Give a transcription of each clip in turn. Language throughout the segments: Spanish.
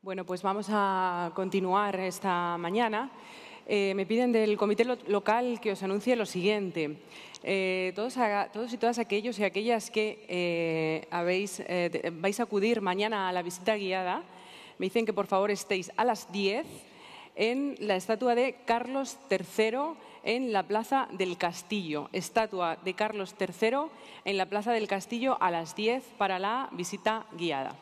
Bueno, pues vamos a continuar esta mañana. Eh, me piden del comité local que os anuncie lo siguiente. Eh, todos, y todas aquellos y aquellas que eh, vais a acudir mañana a la visita guiada, me dicen que por favor estéis a las 10 en la estatua de Carlos III en la Plaza del Castillo. Estatua de Carlos III en la Plaza del Castillo a las 10 para la visita guiada.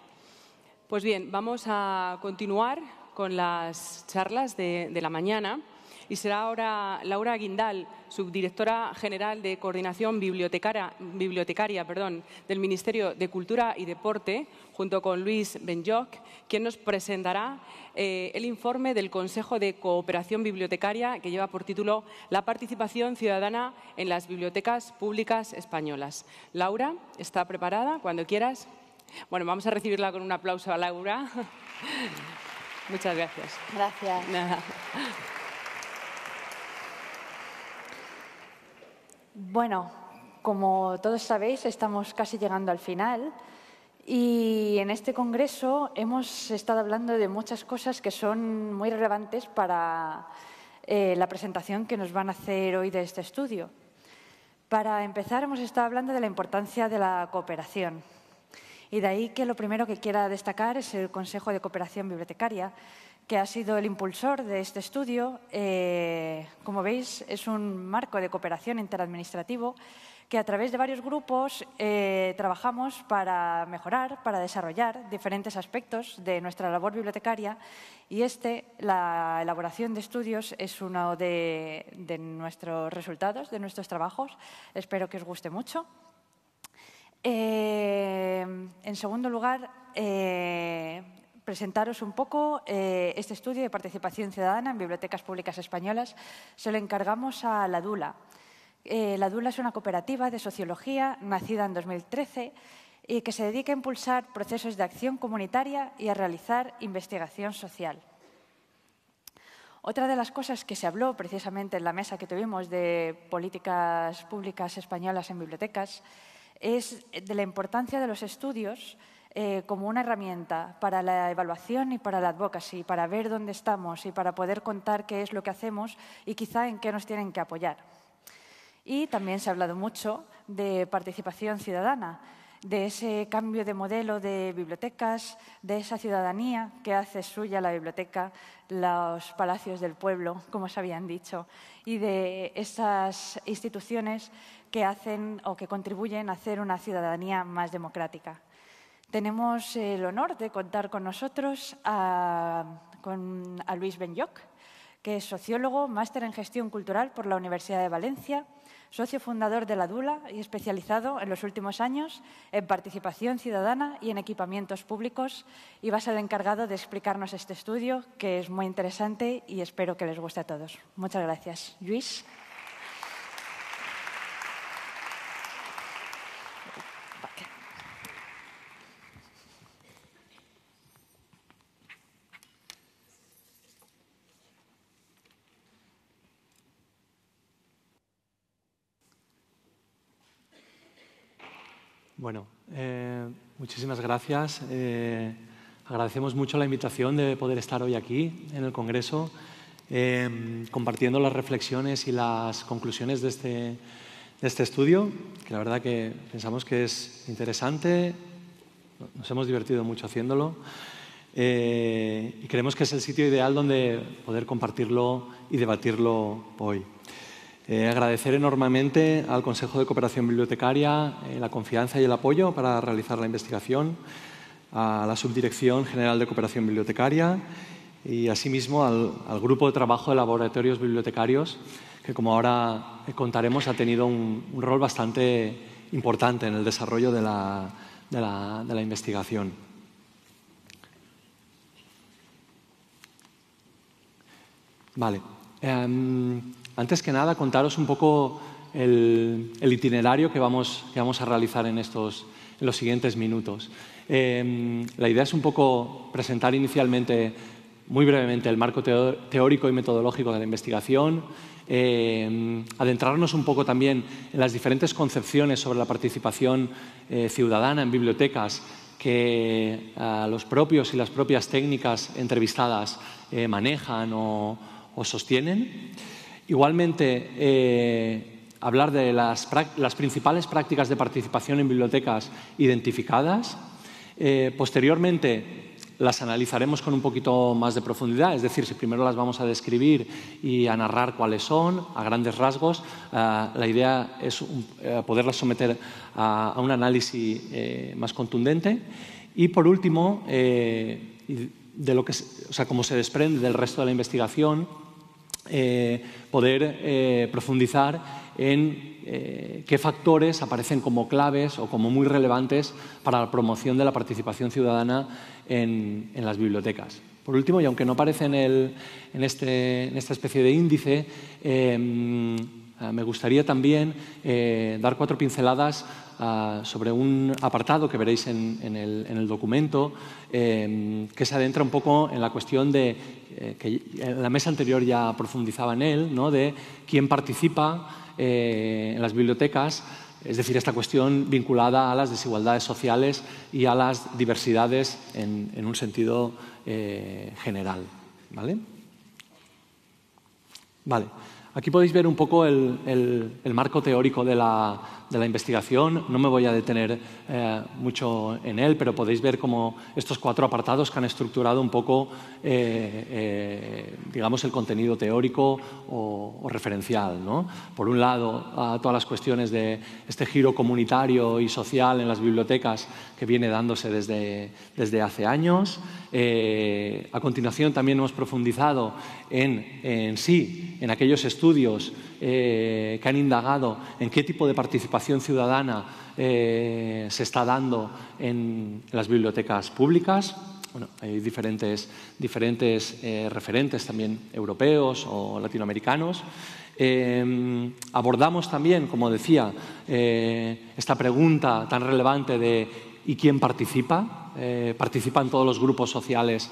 Pues bien, vamos a continuar con las charlas de, la mañana y será ahora Laura Guindal, subdirectora general de Coordinación Bibliotecaria, del Ministerio de Cultura y Deporte, junto con Luis Benjoc, quien nos presentará eh, el informe del Consejo de Cooperación Bibliotecaria que lleva por título La participación ciudadana en las bibliotecas públicas españolas. Laura, ¿está preparada? Cuando quieras. Bueno, vamos a recibirla con un aplauso a Laura. Muchas gracias. Gracias. Bueno, como todos sabéis, estamos casi llegando al final y en este congreso hemos estado hablando de muchas cosas que son muy relevantes para eh, la presentación que nos van a hacer hoy de este estudio. Para empezar, hemos estado hablando de la importancia de la cooperación. Y de ahí que lo primero que quiera destacar es el Consejo de Cooperación Bibliotecaria, que ha sido el impulsor de este estudio. Eh, como veis, es un marco de cooperación interadministrativo que a través de varios grupos eh, trabajamos para mejorar, para desarrollar diferentes aspectos de nuestra labor bibliotecaria y este, la elaboración de estudios, es uno de nuestros resultados, de nuestros trabajos. Espero que os guste mucho. Eh, en segundo lugar, eh, presentaros un poco eh, este estudio de participación ciudadana en bibliotecas públicas españolas. Se lo encargamos a la DULA. la DULA es una cooperativa de sociología nacida en 2013 y que se dedica a impulsar procesos de acción comunitaria y a realizar investigación social. Otra de las cosas que se habló precisamente en la mesa que tuvimos de políticas públicas españolas en bibliotecas es de la importancia de los estudios eh, como una herramienta para la evaluación y para la advocacy, para ver dónde estamos y para poder contar qué es lo que hacemos y quizá en qué nos tienen que apoyar. Y también se ha hablado mucho de participación ciudadana, de ese cambio de modelo de bibliotecas, de esa ciudadanía que hace suya la biblioteca, los palacios del pueblo, como se habían dicho, y de esas instituciones que hacen o que contribuyen a hacer una ciudadanía más democrática. Tenemos eh, el honor de contar con nosotros a, Luis Benyoc, que es sociólogo, máster en gestión cultural por la Universidad de Valencia, socio fundador de la DULA y especializado en los últimos años en participación ciudadana y en equipamientos públicos, y va a ser encargado de explicarnos este estudio, que es muy interesante y espero que les guste a todos. Muchas gracias. Luis. Bueno, eh, muchísimas gracias. Eh, agradecemos mucho la invitación de poder estar hoy aquí en el Congreso, eh, compartiendo las reflexiones y las conclusiones este, de este, estudio, que la verdad que pensamos que es interesante, nos hemos divertido mucho haciéndolo. y creemos que es el sitio ideal donde poder compartirlo y debatirlo hoy. Eh, agradecer enormemente al Consejo de Cooperación Bibliotecaria eh, la confianza y el apoyo para realizar la investigación, a la Subdirección General de Cooperación Bibliotecaria y, asimismo, al, Grupo de Trabajo de Laboratorios Bibliotecarios, que, como ahora contaremos, ha tenido un, rol bastante importante en el desarrollo de la, investigación. Vale. Em, antes que nada, contaros un poco el, itinerario que vamos, que vamos, a realizar en, estos, en los siguientes minutos. Em, la idea es un poco presentar inicialmente, muy brevemente, el marco teórico y metodológico de la investigación, em, adentrarnos un poco también en las diferentes concepciones sobre la participación eh, ciudadana en bibliotecas que eh, los propios y las propias técnicas entrevistadas eh, manejan o sostienen. Igualmente, eh, hablar de las, principales prácticas de participación en bibliotecas identificadas. Eh, posteriormente, las analizaremos con un poquito más de profundidad, es decir, si primero las vamos a describir y a narrar cuáles son, a grandes rasgos, eh, la idea es poderlas someter a, un análisis más contundente. Y por último, de lo que, sea, como se desprende del resto de la investigación, eh, poder eh, profundizar en eh, qué factores aparecen como claves o como muy relevantes para la promoción de la participación ciudadana en, las bibliotecas. Por último, y aunque no aparece en este, esta especie de índice, mm, ah, me gustaría también dar cuatro pinceladas sobre un apartado que veréis en, el, documento eh, que se adentra un poco en la cuestión de, eh, que la mesa anterior ya profundizaba en él, ¿no? de quién participa eh, en las bibliotecas, es decir, esta cuestión vinculada a las desigualdades sociales y a las diversidades en, un sentido general. ¿Vale? Vale. Aquí podéis ver un poco el marco teórico de la, de la investigación. No me voy a detener eh, mucho en él, pero podéis ver como estos cuatro apartados que han estructurado un poco, eh, eh, digamos, el contenido teórico o, referencial. Por un lado, todas las cuestiones de este giro comunitario y social en las bibliotecas que viene dándose desde, hace años. a continuación también hemos profundizado en, en, sí, en aquellos estudios eh, que han indagado en qué tipo de participación ciudadana eh, se está dando en las bibliotecas públicas. hay diferentes, eh, referentes también europeos o latinoamericanos. Em, abordamos también, como decía, esta pregunta tan relevante de ¿y quién participa? ¿Participan todos los grupos sociales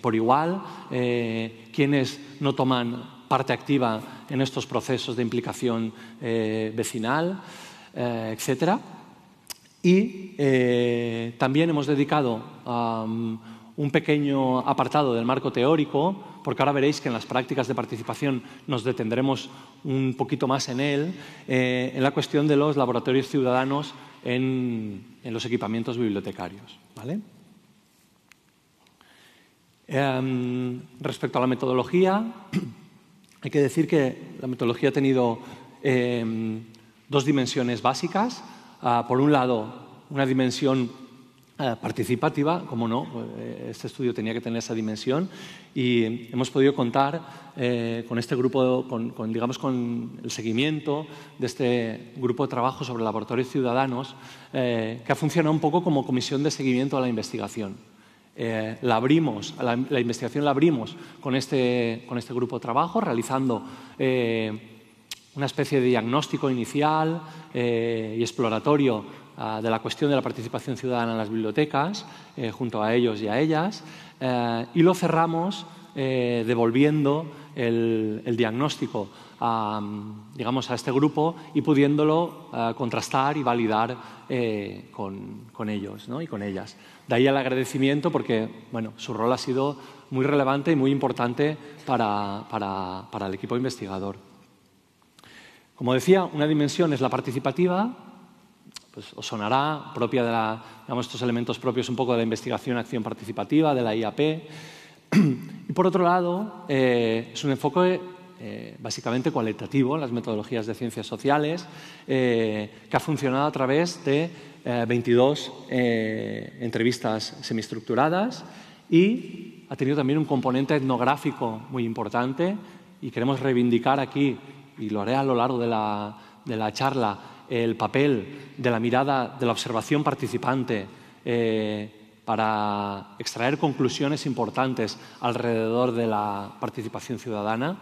por igual? ¿Quiénes no toman parte activa en estos procesos de implicación eh, vecinal, eh, etcétera. etc. Y eh, también hemos dedicado un pequeño apartado del marco teórico, porque ahora veréis que en las prácticas de participación nos detendremos un poquito más en él, en la cuestión de los laboratorios ciudadanos en, los equipamientos bibliotecarios. ¿vale? Em, respecto a la metodología, hay que decir que la metodología ha tenido eh, dos dimensiones básicas. Ah, por un lado, una dimensión ah, participativa, como no, eh, este estudio tenía que tener esa dimensión, y hemos podido contar eh, con este grupo, con, digamos, con el seguimiento de este grupo de trabajo sobre laboratorios ciudadanos, que ha funcionado un poco como comisión de seguimiento a la investigación. Eh, la investigación la abrimos con este, este grupo de trabajo, realizando eh, una especie de diagnóstico inicial eh, y exploratorio ah, de la cuestión de la participación ciudadana en las bibliotecas, junto a ellos y a ellas, y lo cerramos devolviendo el, diagnóstico a, a este grupo y pudiéndolo ah, contrastar y validar con, ellos y con ellas. De ahí el agradecimiento porque su rol ha sido muy relevante y muy importante para, el equipo investigador. Como decía, una dimensión es la participativa, pues os sonará propia de estos elementos propios un poco de la investigación acción participativa, de la IAP. Y por otro lado, eh, es un enfoque eh, básicamente cualitativo, las metodologías de ciencias sociales, eh, que ha funcionado a través de 22 eh, eh, entrevistas semiestructuradas y ha tenido también un componente etnográfico muy importante y queremos reivindicar aquí, y lo haré a lo largo de la, de la charla, el papel de la mirada, de la observación participante eh, para extraer conclusiones importantes alrededor de la participación ciudadana,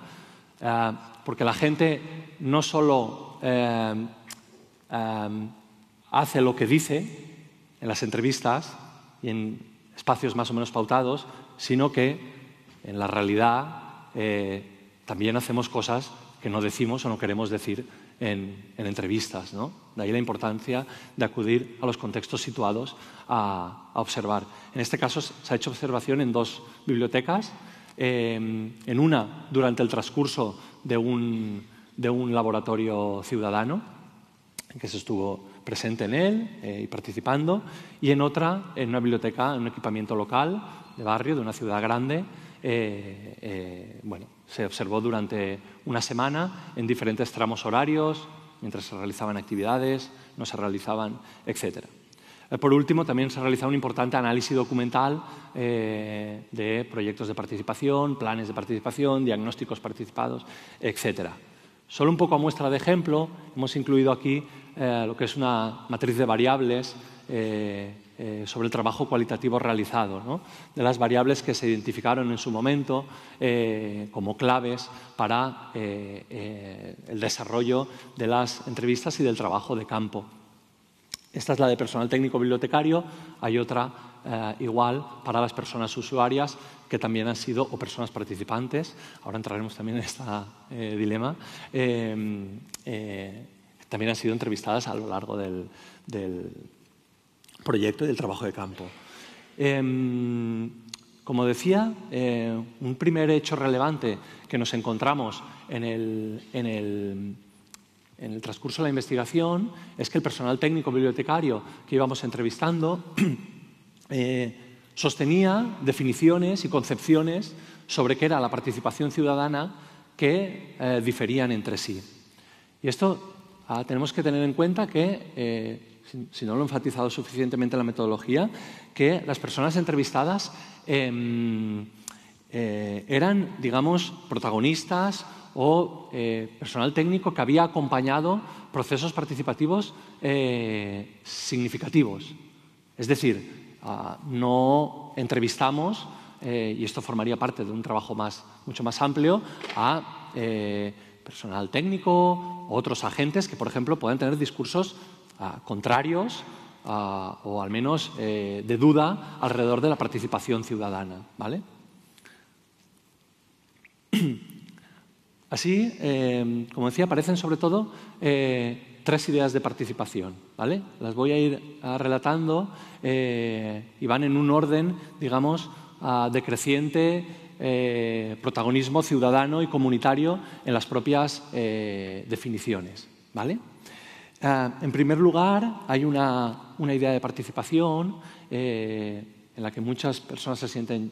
porque la gente no solo hace lo que dice en las entrevistas y en espacios más o menos pautados, sino que en la realidad eh, también hacemos cosas que no decimos o no queremos decir en, entrevistas. De ahí la importancia de acudir a los contextos situados a, observar. En este caso se ha hecho observación en dos bibliotecas. Em, en una, durante el transcurso de un, de un laboratorio ciudadano, en que se estuvo presente en él eh, y participando, y en otra, en una biblioteca, en un equipamiento local de barrio, de una ciudad grande. Eh, eh, bueno, se observó durante una semana en diferentes tramos horarios, mientras se realizaban actividades, no se realizaban, etcétera. Por último, también se realizó un importante análisis documental de proyectos de participación, planes de participación, diagnósticos participados, etcétera. Solo un poco a muestra de ejemplo, hemos incluido aquí eh, lo que es una matriz de variables eh, eh, sobre el trabajo cualitativo realizado, de las variables que se identificaron en su momento como claves para el desarrollo de las entrevistas y del trabajo de campo. Esta es la de personal técnico bibliotecario, hay otra eh, igual para las personas usuarias que también han sido o personas participantes. Ahora entraremos también en este dilema. Em, eh, también han sido entrevistadas a lo largo del, proyecto y del trabajo de campo. Em, como decía, un primer hecho relevante que nos encontramos en el, transcurso de la investigación es que el personal técnico bibliotecario que íbamos entrevistando eh, sostenía definiciones y concepciones sobre qué era la participación ciudadana que eh, diferían entre sí. Y esto ah, tenemos que tener en cuenta que, eh, si, no lo he enfatizado suficientemente en la metodología, que las personas entrevistadas em, eran, digamos, protagonistas o personal técnico que había acompañado procesos participativos significativos. Es decir, Ah, no entrevistamos, eh, y esto formaría parte de un trabajo más, mucho más amplio, a eh, personal técnico, otros agentes que, por ejemplo, puedan tener discursos ah, contrarios ah, o al menos eh, de duda alrededor de la participación ciudadana. ¿vale? Así, como decía, aparecen sobre todo tres ideas de participación, ¿vale? Las voy a ir ah, relatando eh, y van en un orden, digamos, ah, decreciente, eh, protagonismo ciudadano y comunitario en las propias eh, definiciones, ¿vale? Ah, en primer lugar, hay una, una idea de participación en la que muchas personas se sienten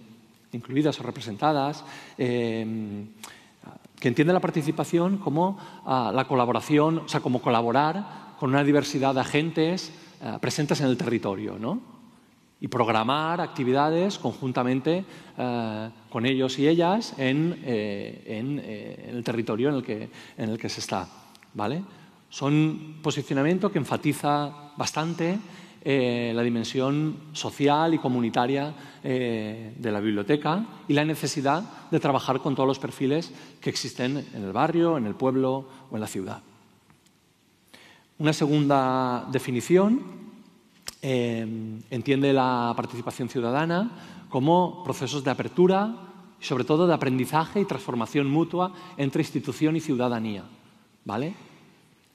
incluidas o representadas se entiende la participación como ah, la colaboración, o sea, como colaborar con una diversidad de agentes eh, presentes en el territorio, ¿no? Y programar actividades conjuntamente eh, con ellos y ellas eh, en, el territorio en el, que, en el que se está, ¿vale? Son posicionamiento que enfatiza bastante eh, la dimensión social y comunitaria eh, de la biblioteca y la necesidad de trabajar con todos los perfiles que existen en el barrio, en el pueblo o en la ciudad. Una segunda definición eh, entiende la participación ciudadana como procesos de apertura y sobre todo de aprendizaje y transformación mutua entre institución y ciudadanía. ¿Vale?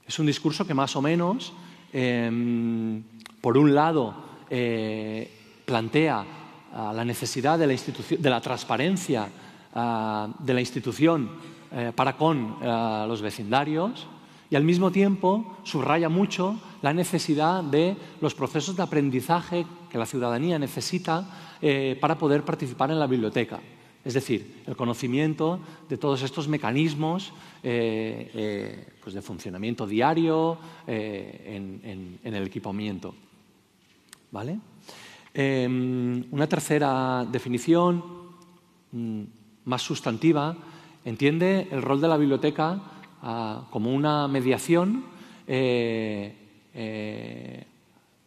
Es un discurso que más o menos Em, por un lado, eh, plantea ah, la necesidad de la, de la transparencia ah, de la institución eh, para con ah, los vecindarios y al mismo tiempo subraya mucho la necesidad de los procesos de aprendizaje que la ciudadanía necesita eh, para poder participar en la biblioteca. Es decir, el conocimiento de todos estos mecanismos eh, eh, pues de funcionamiento diario eh, en, el equipamiento. ¿Vale? Em, una tercera definición mm, más sustantiva entiende el rol de la biblioteca ah, como una mediación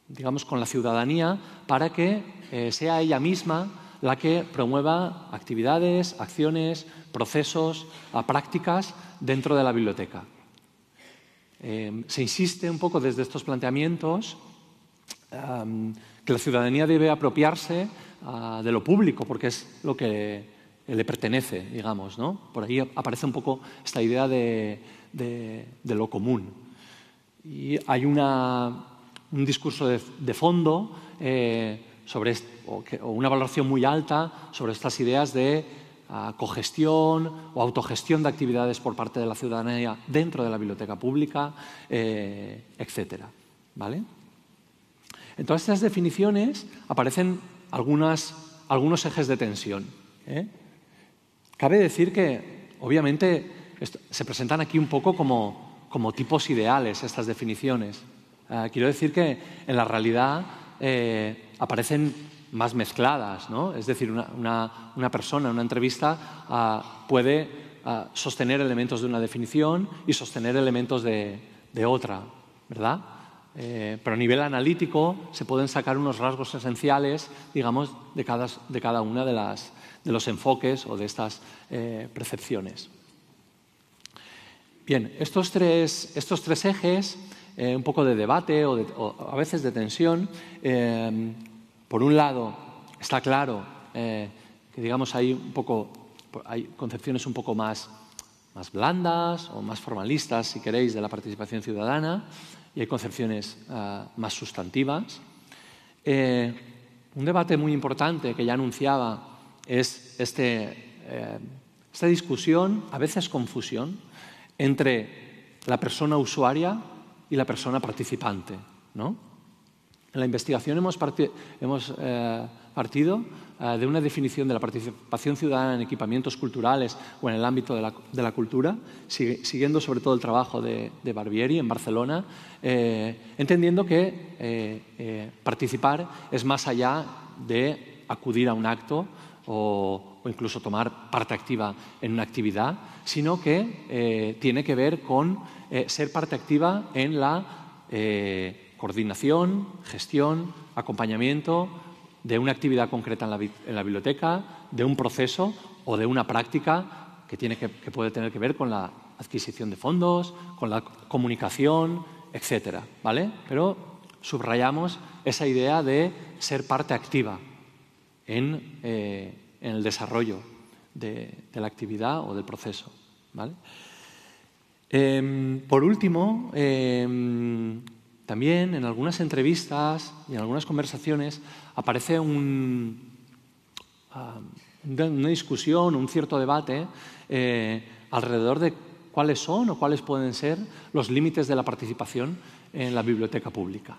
digamos, con la ciudadanía para que sea ella misma la que promueva actividades, acciones, procesos, prácticas dentro de la biblioteca. Em, se insiste un poco desde estos planteamientos em, que la ciudadanía debe apropiarse ah, de lo público porque es lo que le pertenece, digamos. ¿no? Por ahí aparece un poco esta idea de, lo común. Y hay un discurso de, fondo. Eh, sobre, o, una valoración muy alta sobre estas ideas de ah, cogestión o autogestión de actividades por parte de la ciudadanía dentro de la biblioteca pública, eh, etc. ¿Vale? En todas estas definiciones aparecen algunas, algunos ejes de tensión. ¿eh? Cabe decir que, obviamente, se presentan aquí un poco como, tipos ideales estas definiciones. Ah, quiero decir que en la realidad eh, aparecen más mezcladas, ¿no? Es decir, una, persona en una entrevista ah, puede ah, sostener elementos de una definición y sostener elementos de, otra, ¿verdad? Eh, pero a nivel analítico se pueden sacar unos rasgos esenciales, digamos, de cada, de una de, los enfoques o de estas eh, percepciones. Bien, estos tres ejes eh, un poco de debate o, a veces de tensión. Em, por un lado, está claro eh, que, digamos, hay, un poco, hay concepciones un poco más, blandas o más formalistas, si queréis, de la participación ciudadana y hay concepciones ah, más sustantivas. Eh, un debate muy importante que ya anunciaba es este, esta discusión, a veces confusión, entre la persona usuaria y la persona participante. ¿no? En la investigación hemos, hemos eh, partido eh, de una definición de la participación ciudadana en equipamientos culturales o en el ámbito de la, de cultura, siguiendo sobre todo el trabajo de, Barbieri en Barcelona, eh, entendiendo que participar es más allá de acudir a un acto o, o incluso tomar parte activa en una actividad, sino que eh, tiene que ver con eh, ser parte activa en la eh, coordinación, gestión, acompañamiento de una actividad concreta en la, biblioteca, de un proceso o de una práctica que, tiene que puede tener que ver con la adquisición de fondos, con la comunicación, etc. ¿vale? Pero subrayamos esa idea de ser parte activa en en el desarrollo de, la actividad o del proceso. Em, por último, em, también en algunas entrevistas y en algunas conversaciones aparece um, una discusión, un cierto debate eh, alrededor de cuáles son o cuáles pueden ser los límites de la participación en la biblioteca pública.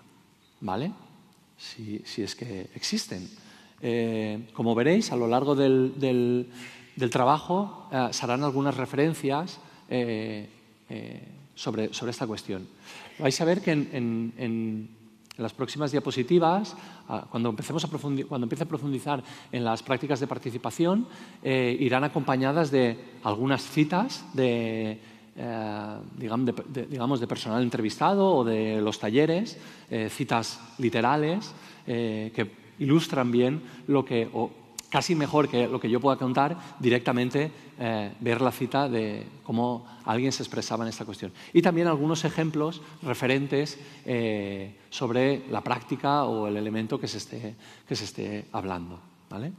¿Vale? Si, si es que existen. Eh, como veréis, a lo largo del, del, trabajo eh, se harán algunas referencias eh, sobre, sobre, esta cuestión. Vais a ver que en, en, las próximas diapositivas, ah, cuando, empecemos a cuando empiece a profundizar en las prácticas de participación, irán acompañadas de algunas citas de, digamos, de, personal entrevistado o de los talleres, citas literales que ilustran bien lo que, o casi mejor que lo que yo pueda contar, directamente eh, ver la cita de cómo alguien se expresaba en esta cuestión. Y también algunos ejemplos referentes eh, sobre la práctica o el elemento que se esté, que se esté hablando. ¿Vale?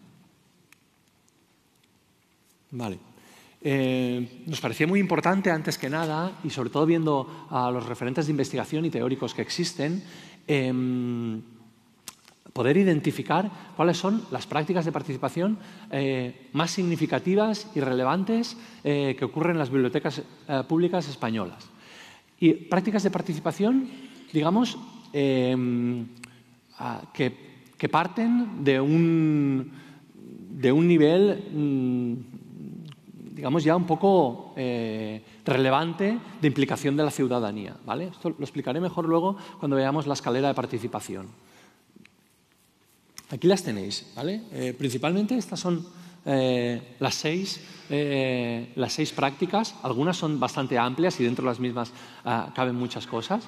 Vale. Eh, nos parecía muy importante, antes que nada, y sobre todo viendo a los referentes de investigación y teóricos que existen, em, poder identificar cuáles son las prácticas de participación eh, más significativas y relevantes eh, que ocurren en las bibliotecas eh, públicas españolas. Y prácticas de participación, digamos, em, que, parten de un, nivel, mm, digamos, ya un poco relevante de implicación de la ciudadanía. Esto lo explicaré mejor luego cuando veamos la escalera de participación. Aquí las tenéis, ¿vale? Eh, principalmente estas son eh, las, seis, eh, las seis prácticas. Algunas son bastante amplias y dentro de las mismas ah, caben muchas cosas,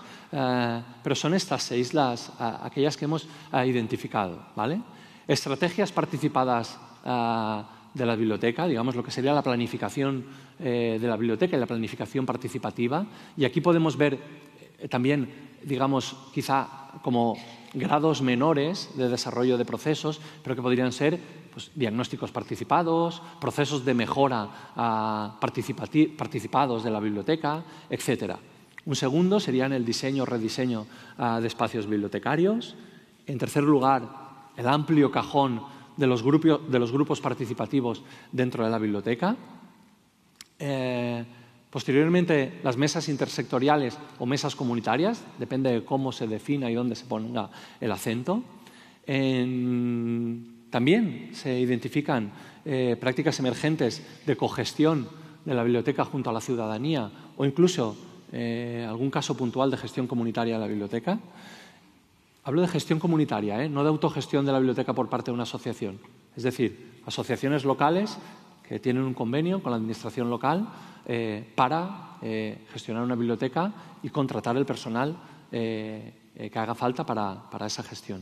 pero son estas seis las, ah, aquellas que hemos ah, identificado, ¿vale? Estrategias participadas de la biblioteca, digamos lo que sería la planificación de la biblioteca y la planificación participativa. Y aquí podemos ver también, digamos, quizá como grados menores de desarrollo de procesos, pero que podrían ser pues, diagnósticos participados, procesos de mejora ah, participados de la biblioteca, etc. Un segundo serían el diseño o rediseño ah, de espacios bibliotecarios. En tercer lugar, el amplio cajón de los, grupos participativos dentro de la biblioteca. Eh, Posteriormente, las mesas intersectoriales o mesas comunitarias, depende de cómo se defina y dónde se ponga el acento. también se identifican eh, prácticas emergentes de cogestión de la biblioteca junto a la ciudadanía o incluso eh, algún caso puntual de gestión comunitaria de la biblioteca. Hablo de gestión comunitaria, ¿eh? no de autogestión de la biblioteca por parte de una asociación. Es decir, asociaciones locales que tienen un convenio con la administración local eh, para eh, gestionar una biblioteca y contratar el personal eh, que haga falta para, esa gestión.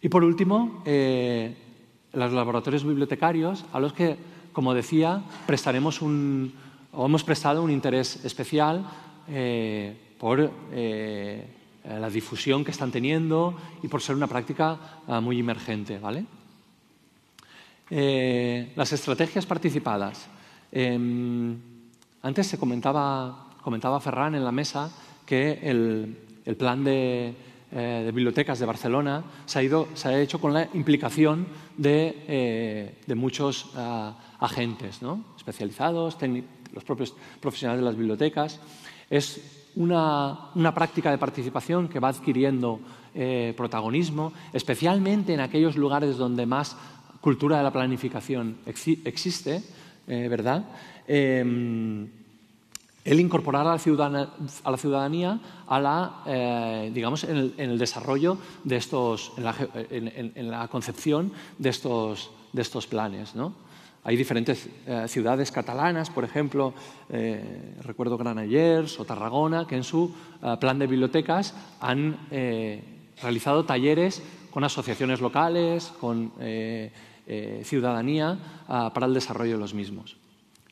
Y por último, los laboratorios bibliotecarios, a los que, como decía, prestaremos un, o hemos prestado un interés especial por la difusión que están teniendo y por ser una práctica ah, muy emergente. ¿vale? las estrategias participadas. Em, antes se comentaba, comentaba Ferran en la mesa que el, plan eh, de, bibliotecas de Barcelona se ha, ido, se ha hecho con la implicación de, eh, muchos ah, agentes ¿no? especializados, los propios profesionales de las bibliotecas. Es una, práctica de participación que va adquiriendo eh, protagonismo, especialmente en aquellos lugares donde más cultura de la planificación existe, ¿verdad? Em, el incorporar a la, ciudadanía a la, eh, digamos, en el, desarrollo de estos, en la, concepción de estos, planes. Hay diferentes eh, ciudades catalanas, por ejemplo, eh, recuerdo Granollers o Tarragona, que en su plan de bibliotecas han realizado talleres con asociaciones locales, con ciudadanía, ah, para el desarrollo de los mismos.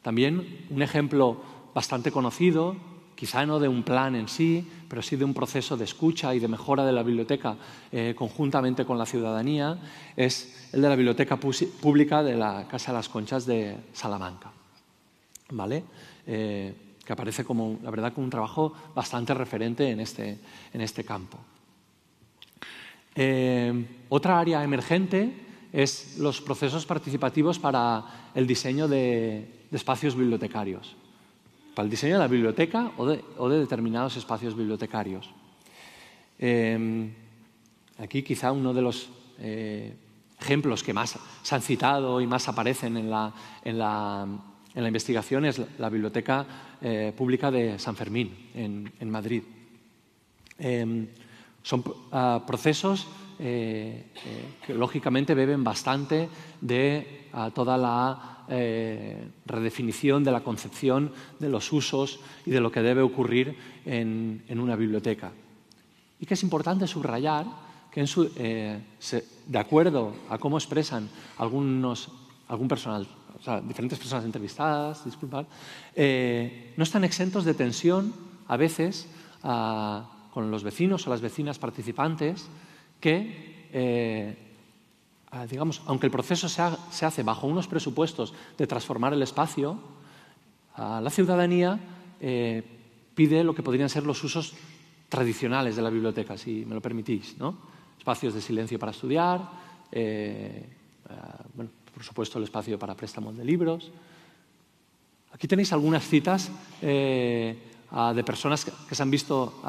También un ejemplo bastante conocido, quizá no de un plan en sí, pero sí de un proceso de escucha y de mejora de la biblioteca eh, conjuntamente con la ciudadanía, es el de la Biblioteca Pública de la Casa de las Conchas de Salamanca. ¿Vale? Eh, que aparece como, la verdad, como un trabajo bastante referente en este, en este campo. Eh, otra área emergente es los procesos participativos para el diseño de de espacios bibliotecarios, para el diseño de la biblioteca o de, determinados espacios bibliotecarios. Em, aquí quizá uno de los eh, ejemplos que más se han citado y más aparecen en la, investigación es la Biblioteca eh, Pública de San Fermín, en, Madrid. Em, son ah, procesos eh, eh, que lógicamente beben bastante de toda la eh, redefinición de la concepción de los usos y de lo que debe ocurrir en, una biblioteca. Y que es importante subrayar que, de acuerdo a cómo expresan algunos, algún personal, o sea, diferentes personas entrevistadas, disculpad, no están exentos de tensión a veces ah, con los vecinos o las vecinas participantes que, eh, ah, digamos, aunque el proceso se, hace bajo unos presupuestos de transformar el espacio, la ciudadanía eh, pide lo que podrían ser los usos tradicionales de la biblioteca, si me lo permitís, ¿no? Espacios de silencio para estudiar, eh, por supuesto el espacio para préstamos de libros. Aquí tenéis algunas citas de personas que se han visto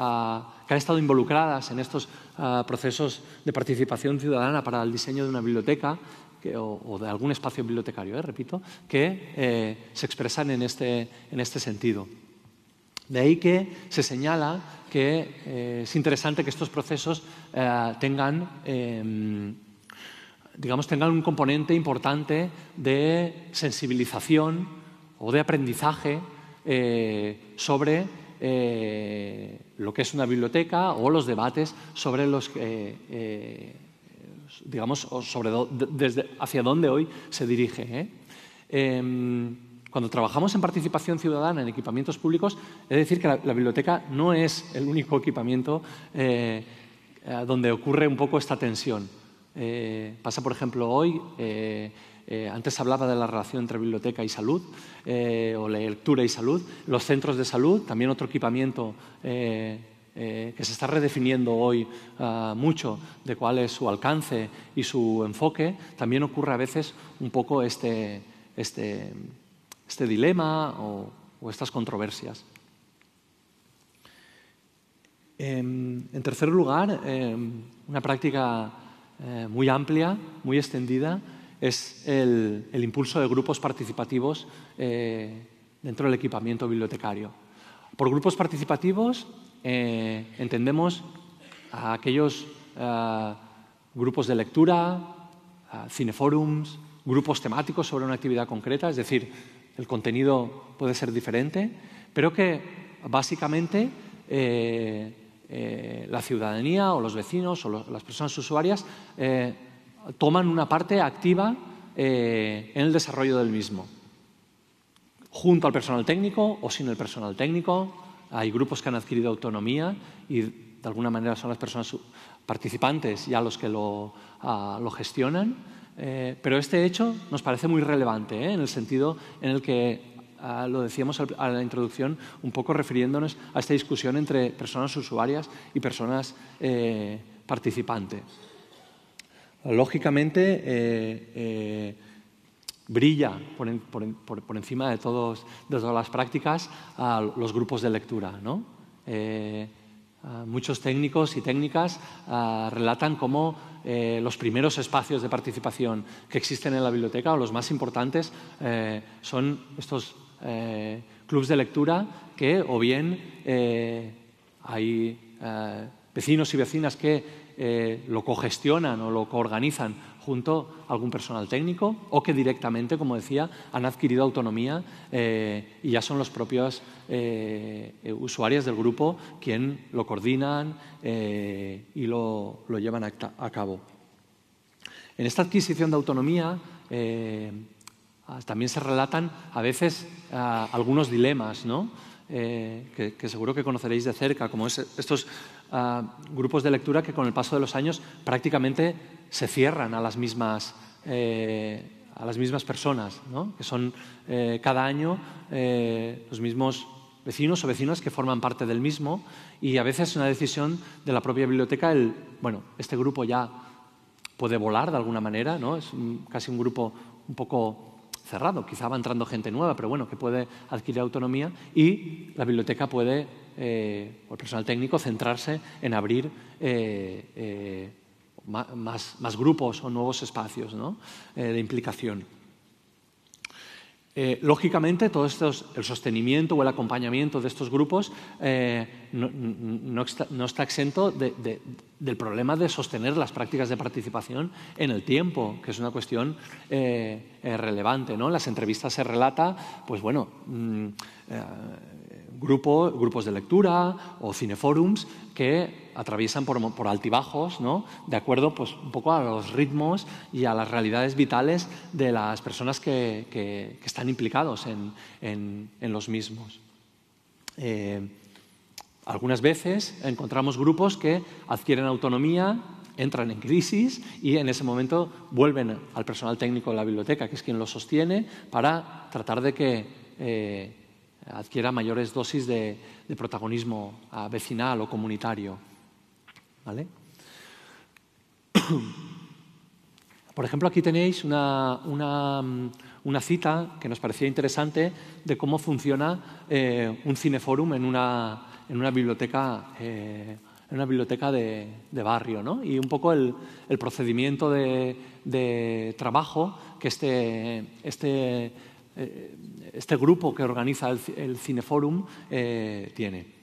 que han estado involucradas en estos ah, procesos de participación ciudadana para el diseño de una biblioteca o, de algún espacio bibliotecario, ¿eh? repito, que eh, se expresan este, en este, sentido. De ahí que se señala que eh, es interesante que estos procesos tengan em, digamos, tengan un componente importante de sensibilización o de aprendizaje sobre eh, lo que es una biblioteca o los debates sobre los que eh, eh, digamos, desde hacia dónde hoy se dirige. Em, cuando trabajamos en participación ciudadana en equipamientos públicos, es decir que la, biblioteca no es el único equipamiento donde ocurre un poco esta tensión. pasa, por ejemplo, hoy eh, antes hablaba de la relación entre biblioteca y salud, eh, o lectura y salud, los centros de salud, también otro equipamiento eh, eh, que se está redefiniendo hoy ah, mucho de cuál es su alcance y su enfoque, también ocurre a veces un poco este, este, este dilema o estas controversias. Em, en tercer lugar, em, una práctica muy amplia, muy extendida, es el, impulso de grupos participativos eh, dentro del equipamiento bibliotecario. Por grupos participativos eh, entendemos a aquellos eh, grupos de lectura, cineforums, grupos temáticos sobre una actividad concreta, es decir, el contenido puede ser diferente, pero que básicamente la ciudadanía o los vecinos o las personas usuarias toman una parte activa eh, en el desarrollo del mismo. Junto al personal técnico o sin el personal técnico, hay grupos que han adquirido autonomía y de alguna manera son las personas participantes ya los que lo, gestionan. Eh, pero este hecho nos parece muy relevante eh, en el sentido en el que lo decíamos a la introducción, un poco refiriéndonos a esta discusión entre personas usuarias y personas participantes lógicamente eh, eh, brilla por, encima de, todas las prácticas los grupos de lectura. Eh, muchos técnicos y técnicas ah, relatan cómo los primeros espacios de participación que existen en la biblioteca, o los más importantes, son estos clubes de lectura que o bien hay vecinos y vecinas que eh, lo cogestionan o lo co-organizan junto a algún personal técnico o que directamente, como decía, han adquirido autonomía eh, y ya son los propios eh, usuarios del grupo quien lo coordinan eh, y lo, llevan a, cabo. En esta adquisición de autonomía también se relatan a veces algunos dilemas, que, seguro que conoceréis de cerca, como estos grupos de lectura que con el paso de los años prácticamente se cierran a las mismas, eh, a las mismas personas, que son eh, cada año eh, los mismos vecinos o vecinas que forman parte del mismo y a veces es una decisión de la propia biblioteca bueno, este grupo ya puede volar de alguna manera, es casi un grupo un poco cerrado. Quizá va entrando gente nueva, pero bueno, que puede adquirir autonomía y la biblioteca puede, eh, o el personal técnico, centrarse en abrir eh, eh, más, grupos o nuevos espacios de implicación. Eh, lógicamente, todo esto el sostenimiento o el acompañamiento de estos grupos eh, no, está, exento del problema de sostener las prácticas de participación en el tiempo, que es una cuestión eh, relevante. ¿no? En las entrevistas se relata, pues bueno, mm, grupos de lectura o cineforums que atraviesan por, altibajos, de acuerdo pues, un poco a los ritmos y a las realidades vitales de las personas que, están implicados en, los mismos. Eh, algunas veces encontramos grupos que adquieren autonomía, entran en crisis y en ese momento vuelven al personal técnico de la biblioteca, que es quien los sostiene, para tratar de que eh, adquiera mayores dosis de protagonismo ah, vecinal o comunitario. Por ejemplo, aquí tenéis mm, una, cita que nos parecía interesante de cómo funciona eh, un cineforum en una, en una biblioteca, eh, de, barrio y un poco el, procedimiento de, trabajo que este, este, eh, este, grupo que organiza el, el cineforum tiene.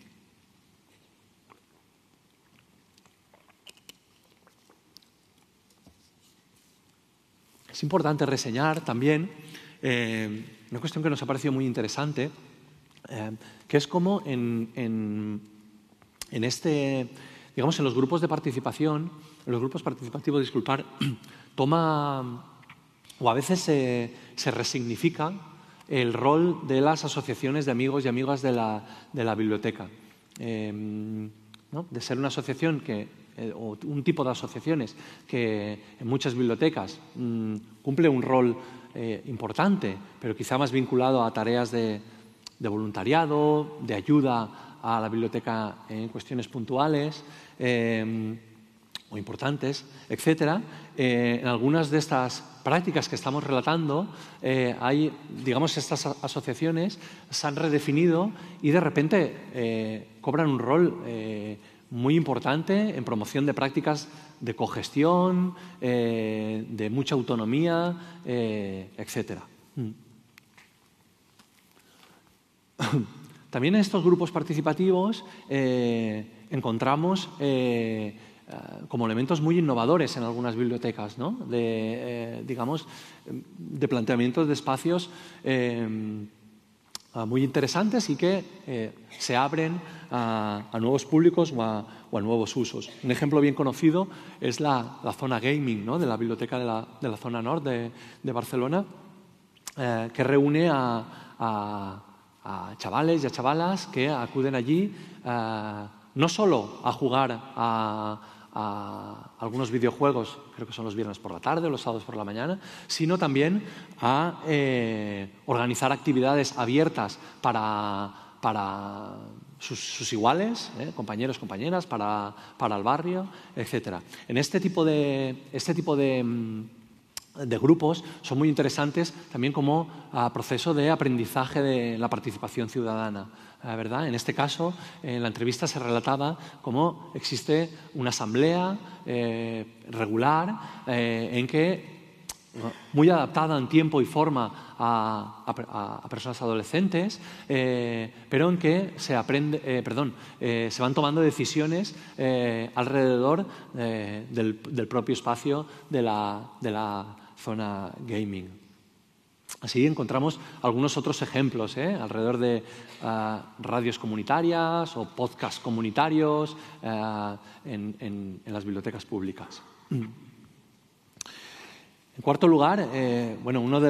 Es importante reseñar también eh, una cuestión que nos ha parecido muy interesante, eh, que es como en, en, este, digamos, en los grupos de participación, en los grupos participativos, disculpar, toma o a veces se, resignifica el rol de las asociaciones de amigos y amigas de la, de la biblioteca. Eh, de ser una asociación que eh, o un tipo de asociaciones que en muchas bibliotecas mm, cumple un rol eh, importante, pero quizá más vinculado a tareas de, voluntariado, de ayuda a la biblioteca en cuestiones puntuales em, o importantes, etc. Eh, en algunas de estas prácticas que estamos relatando, hay, digamos, estas asociaciones se han redefinido y de repente cobran un rol eh, muy importante en promoción de prácticas de cogestión, eh, de mucha autonomía, eh, etcétera. etc. Mm. También en estos grupos participativos eh, encontramos como elementos muy innovadores en algunas bibliotecas, de, digamos, de planteamientos de espacios muy interesantes y que se abren a, nuevos públicos o a, nuevos usos. Un ejemplo bien conocido es la, zona gaming ¿no? de la biblioteca de la, zona norte de, Barcelona, eh, que reúne a, chavales y a chavalas que acuden allí eh, no solo a jugar a algunos videojuegos, creo que son los viernes por la tarde, o los sábados por la mañana, sino también a eh, organizar actividades abiertas para, para sus, iguales, ¿eh? compañeros, compañeras, para, el barrio, etc. En este tipo de, este tipo de, mm, grupos son muy interesantes también como ah, proceso de aprendizaje de la participación ciudadana. Ah, ¿verdad? En este caso, en la entrevista se relataba cómo existe una asamblea eh, regular eh, en que muy adaptada en tiempo y forma a, personas adolescentes, eh, pero en que se, aprende, eh, perdón, eh, se van tomando decisiones alrededor del, propio espacio de la, zona gaming. Así encontramos algunos otros ejemplos alrededor de radios comunitarias o podcasts comunitarios en las bibliotecas públicas. En cuarto lugar, eh, bueno, una de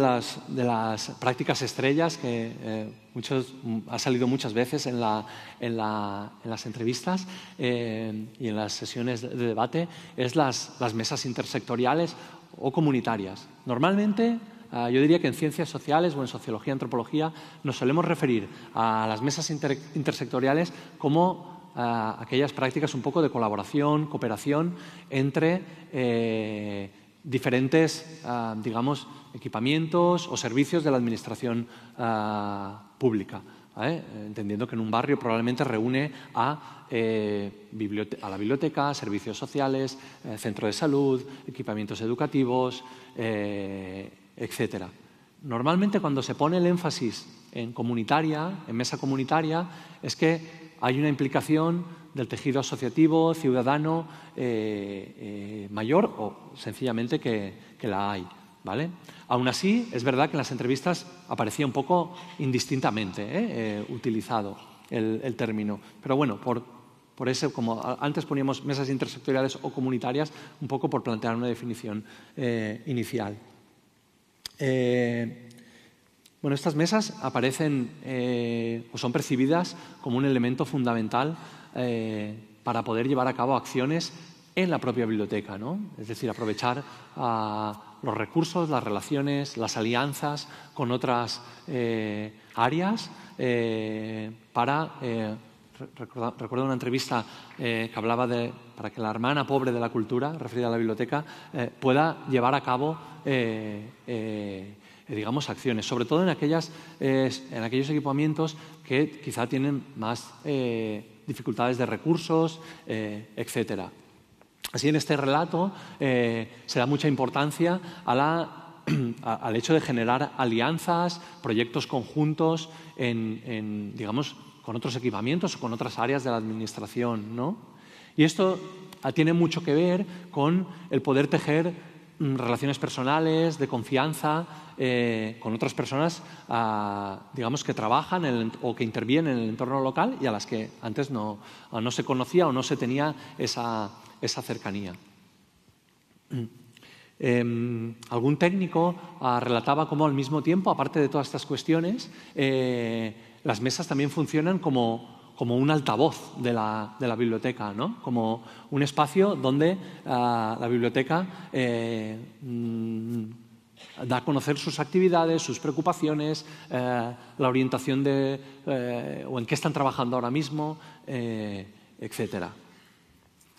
las, prácticas estrellas que eh, ha salido muchas veces en, las entrevistas eh, y en las sesiones de debate es las, mesas intersectoriales o comunitarias. Normalmente, ah, yo diría que en ciencias sociales o en sociología, antropología, nos solemos referir a las mesas intersectoriales como ah, aquellas prácticas un poco de colaboración, cooperación entre diferentes, ah, digamos, equipamientos o servicios de la administración ah, pública. Entendiendo que en un barrio probablemente reúne a, eh, a la biblioteca, servicios sociales, eh, centro de salud, equipamientos educativos, eh, etc. Normalmente cuando se pone el énfasis en comunitaria, en mesa comunitaria, es que hay una implicación del tejido asociativo, ciudadano eh, eh, mayor o sencillamente que, la hay. ¿vale? Aún así, es verdad que en las entrevistas aparecía un poco indistintamente ¿eh? utilizado el, término. Pero bueno, por, eso, como antes poníamos mesas intersectoriales o comunitarias, un poco por plantear una definición inicial. Bueno, estas mesas aparecen o son percibidas como un elemento fundamental eh, para poder llevar a cabo acciones en la propia biblioteca, ¿no? Es decir, aprovechar ah, los recursos, las relaciones, las alianzas con otras eh, áreas eh, para recuerdo una entrevista que hablaba de para que la hermana pobre de la cultura, referida a la biblioteca, pueda llevar a cabo, digamos, acciones, sobre todo en, aquellas, en aquellos equipamientos que quizá tienen más dificultades de recursos, eh, etc. Así, en este relato eh, se da mucha importancia al hecho de generar alianzas, proyectos conjuntos digamos, con otros equipamientos o con otras áreas de la administración. Y esto tiene mucho que ver con el poder tejer Mm, relaciones personales, de confianza eh, con otras personas, ah, digamos, que trabajan o que intervienen en el entorno local y a las que antes no, ah, se conocía o no se tenía esa, cercanía. Mm. Em, algún técnico ah, relataba cómo al mismo tiempo, aparte de todas estas cuestiones, eh, las mesas también funcionan como como un altavoz de la, biblioteca, ¿no? como un espacio donde eh, la biblioteca eh, mm, da a conocer sus actividades, sus preocupaciones, eh, la orientación de, o en qué están trabajando ahora mismo, etc.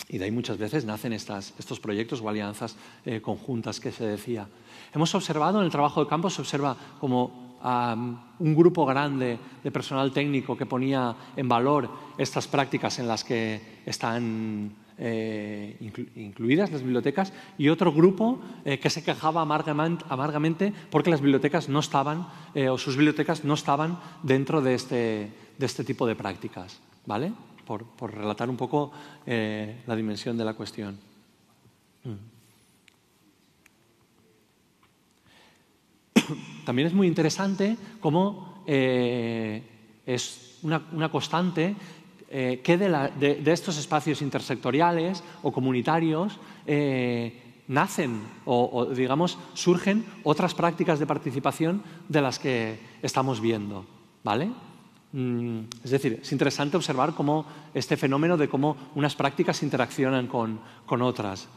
Y de ahí muchas veces nacen estos proyectos o alianzas conjuntas que se decía. Hemos observado en el trabajo de campo, se observa como un grupo grande de personal técnico que ponía en valor estas prácticas en las que están eh, incluidas las bibliotecas, y otro grupo eh, que se quejaba amargamente porque las bibliotecas no estaban, eh, o sus bibliotecas no estaban dentro de este, este tipo de prácticas, ¿vale? Por, relatar un poco la dimensión de la cuestión. Mm. también es muy interesante cómo eh, es una, constante eh, que de, estos espacios intersectoriales o comunitarios eh, nacen o, digamos, surgen otras prácticas de participación de las que estamos viendo. ¿Vale? Mm, es decir, es interesante observar cómo este fenómeno de cómo unas prácticas interaccionan con, otras.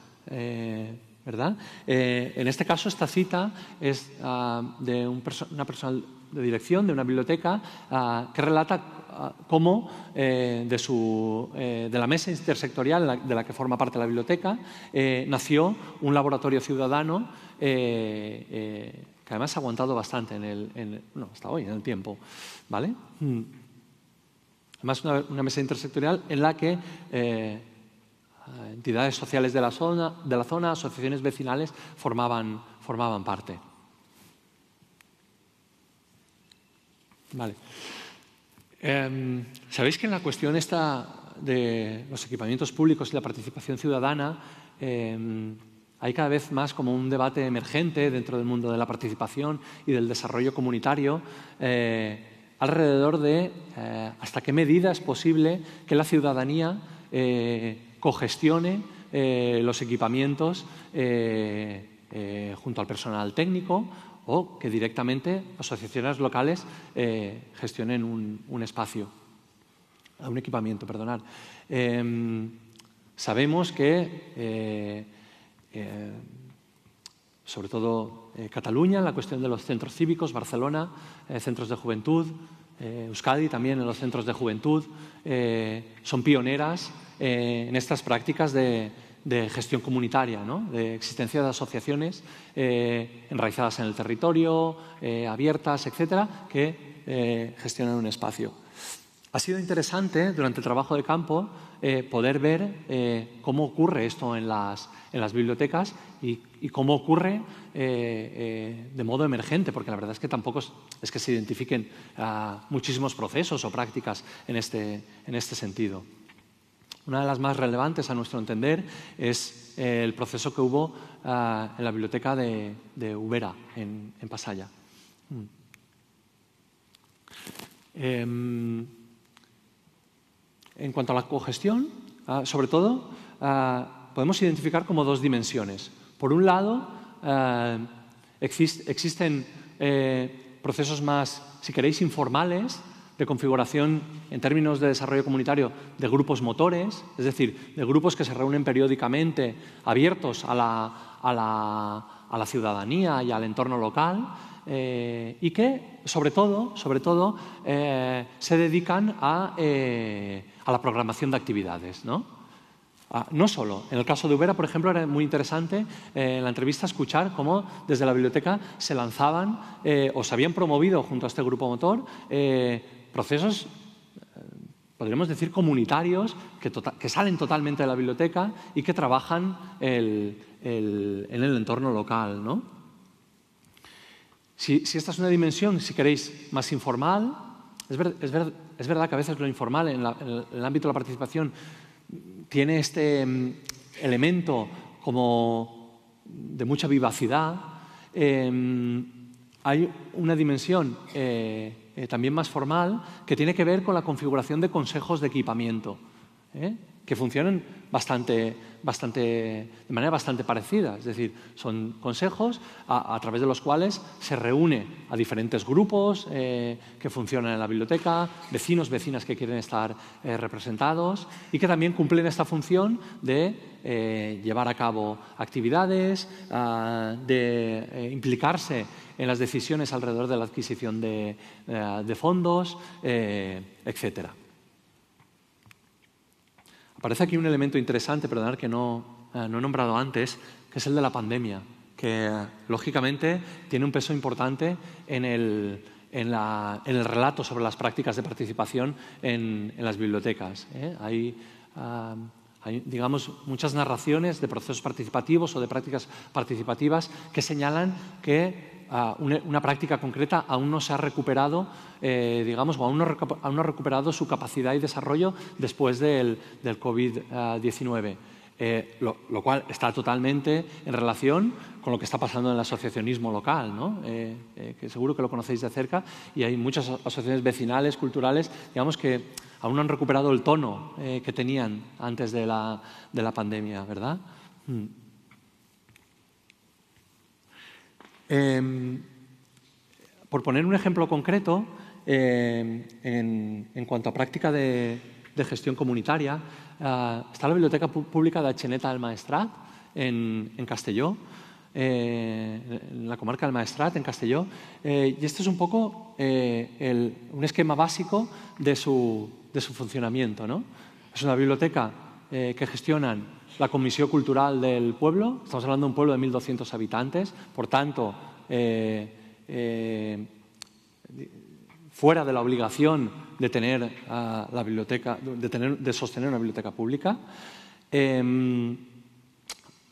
Eh, en este caso, esta cita es ah, de una persona de dirección de una biblioteca ah, que relata ah, cómo eh, de, su, eh, de, la mesa intersectorial de la que forma parte la biblioteca nació un laboratorio ciudadano que además ha aguantado bastante en el, hasta hoy en el tiempo. ¿vale? Mm. Además, una mesa intersectorial en la que Ah, entidades sociales de la zona, asociaciones vecinales formaban, formaban parte. Em, Sabéis que en la cuestión esta de los equipamientos públicos y la participación ciudadana em, hay cada vez más como un debate emergente dentro del mundo de la participación y del desarrollo comunitario eh, alrededor de eh, hasta qué medida es posible que la ciudadanía eh, cogestione eh, los equipamientos eh, eh, junto al personal técnico o que directamente asociaciones locales gestionen un, espacio, un equipamiento, perdonad. Em, sabemos que, sobre todo Cataluña, la cuestión de los centros cívicos, Barcelona, centros de juventud, Euskadi también en los centros de juventud, son pioneras eh, en estas prácticas de, gestión comunitaria, de existencia de asociaciones eh, enraizadas en el territorio, eh, abiertas, etcétera, que gestionan un espacio. Ha sido interesante durante el trabajo de campo poder ver cómo ocurre esto en las, bibliotecas y, cómo ocurre de modo emergente, porque la verdad es que tampoco es, que se identifiquen ah, muchísimos procesos o prácticas en este, este sentido. Una de las más relevantes a nuestro entender es el proceso que hubo ah, en la biblioteca de, Ubera, en, en Pasaya. Mm. Em, en cuanto a la cogestión, ah, sobre todo, ah, podemos identificar como dos dimensiones. Por un lado, existen eh, procesos más, si queréis, informales, de configuración en términos de desarrollo comunitario de grupos motores, es decir, de grupos que se reúnen periódicamente abiertos a la, ciudadanía y al entorno local eh, y que, sobre todo, sobre todo eh, se dedican eh, a, la programación de actividades. Ah, ¿no? solo. En el caso de Ubera, por ejemplo, era muy interesante en la entrevista escuchar cómo desde la biblioteca se lanzaban o se habían promovido junto a este grupo motor procesos, eh, podríamos decir, comunitarios tota-, que, salen totalmente de la biblioteca y que trabajan en el entorno local. ¿no? Si, esta es una dimensión, si queréis, más informal, es, verdad que a veces lo informal en, el ámbito de la participación tiene este mm, elemento como de mucha vivacidad, eh, hay una dimensión eh, eh, también más formal, que tiene que ver con la configuración de consejos de equipamiento, ¿eh? que funcionan bastante, de manera bastante parecida. Es decir, son consejos a, través de los cuales se reúne a diferentes grupos eh, que funcionan en la biblioteca, vecinos, vecinas que quieren estar eh, representados y que también cumplen esta función de eh, llevar a cabo actividades, ah, de implicarse en las decisiones alrededor de la adquisición de, fondos, etc. etcétera. Aparece aquí un elemento interesante, perdonad que eh, no, he nombrado antes, que es el de la pandemia, que eh, lógicamente tiene un peso importante en el, en, el, relato sobre las prácticas de participación en, en las bibliotecas. ¿eh? Hay, ah, hay, digamos, muchas narraciones de procesos participativos o de prácticas participativas que señalan que una, práctica concreta aún no se ha recuperado, eh, digamos, o aún no, aún no, ha recuperado su capacidad y desarrollo después del, del COVID-19. Eh, lo, cual está totalmente en relación con lo que está pasando en el asociacionismo local, ¿no? Eh, que seguro que lo conocéis de cerca, y hay muchas asociaciones vecinales, culturales, digamos que aún no han recuperado el tono que tenían antes de la, de la pandemia, ¿verdad? Mm. Em, por poner un ejemplo concreto, em, en, cuanto a práctica de, gestión comunitaria, ah, está la Biblioteca Pública de Acheneta del Maestrat, en, Castelló, eh, en la comarca del Maestrat, en Castelló, eh, y esto es un poco eh, un esquema básico de su, funcionamiento. ¿no? Es una biblioteca que gestionan la Comisión Cultural del pueblo. Estamos hablando de un pueblo de 1.200 habitantes. Por tanto, eh, eh, fuera de la obligación de tener ah, la biblioteca, de, tener, de, sostener una biblioteca pública. Em,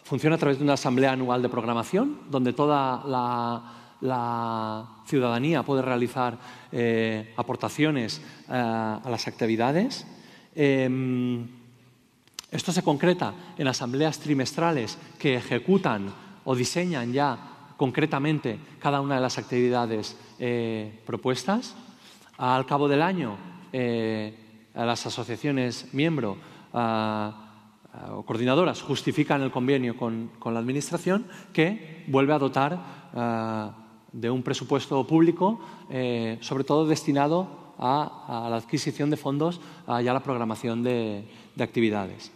funciona a través de una asamblea anual de programación, donde toda la, ciudadanía puede realizar eh, aportaciones ah, a las actividades. Em, esto se concreta en asambleas trimestrales que ejecutan o diseñan ya concretamente cada una de las actividades eh, propuestas. Al cabo del año, eh, las asociaciones miembro o coordinadoras justifican el convenio con, la Administración que vuelve a dotar eh, de un presupuesto público, sobre todo destinado a, la adquisición de fondos y a la programación de actividades.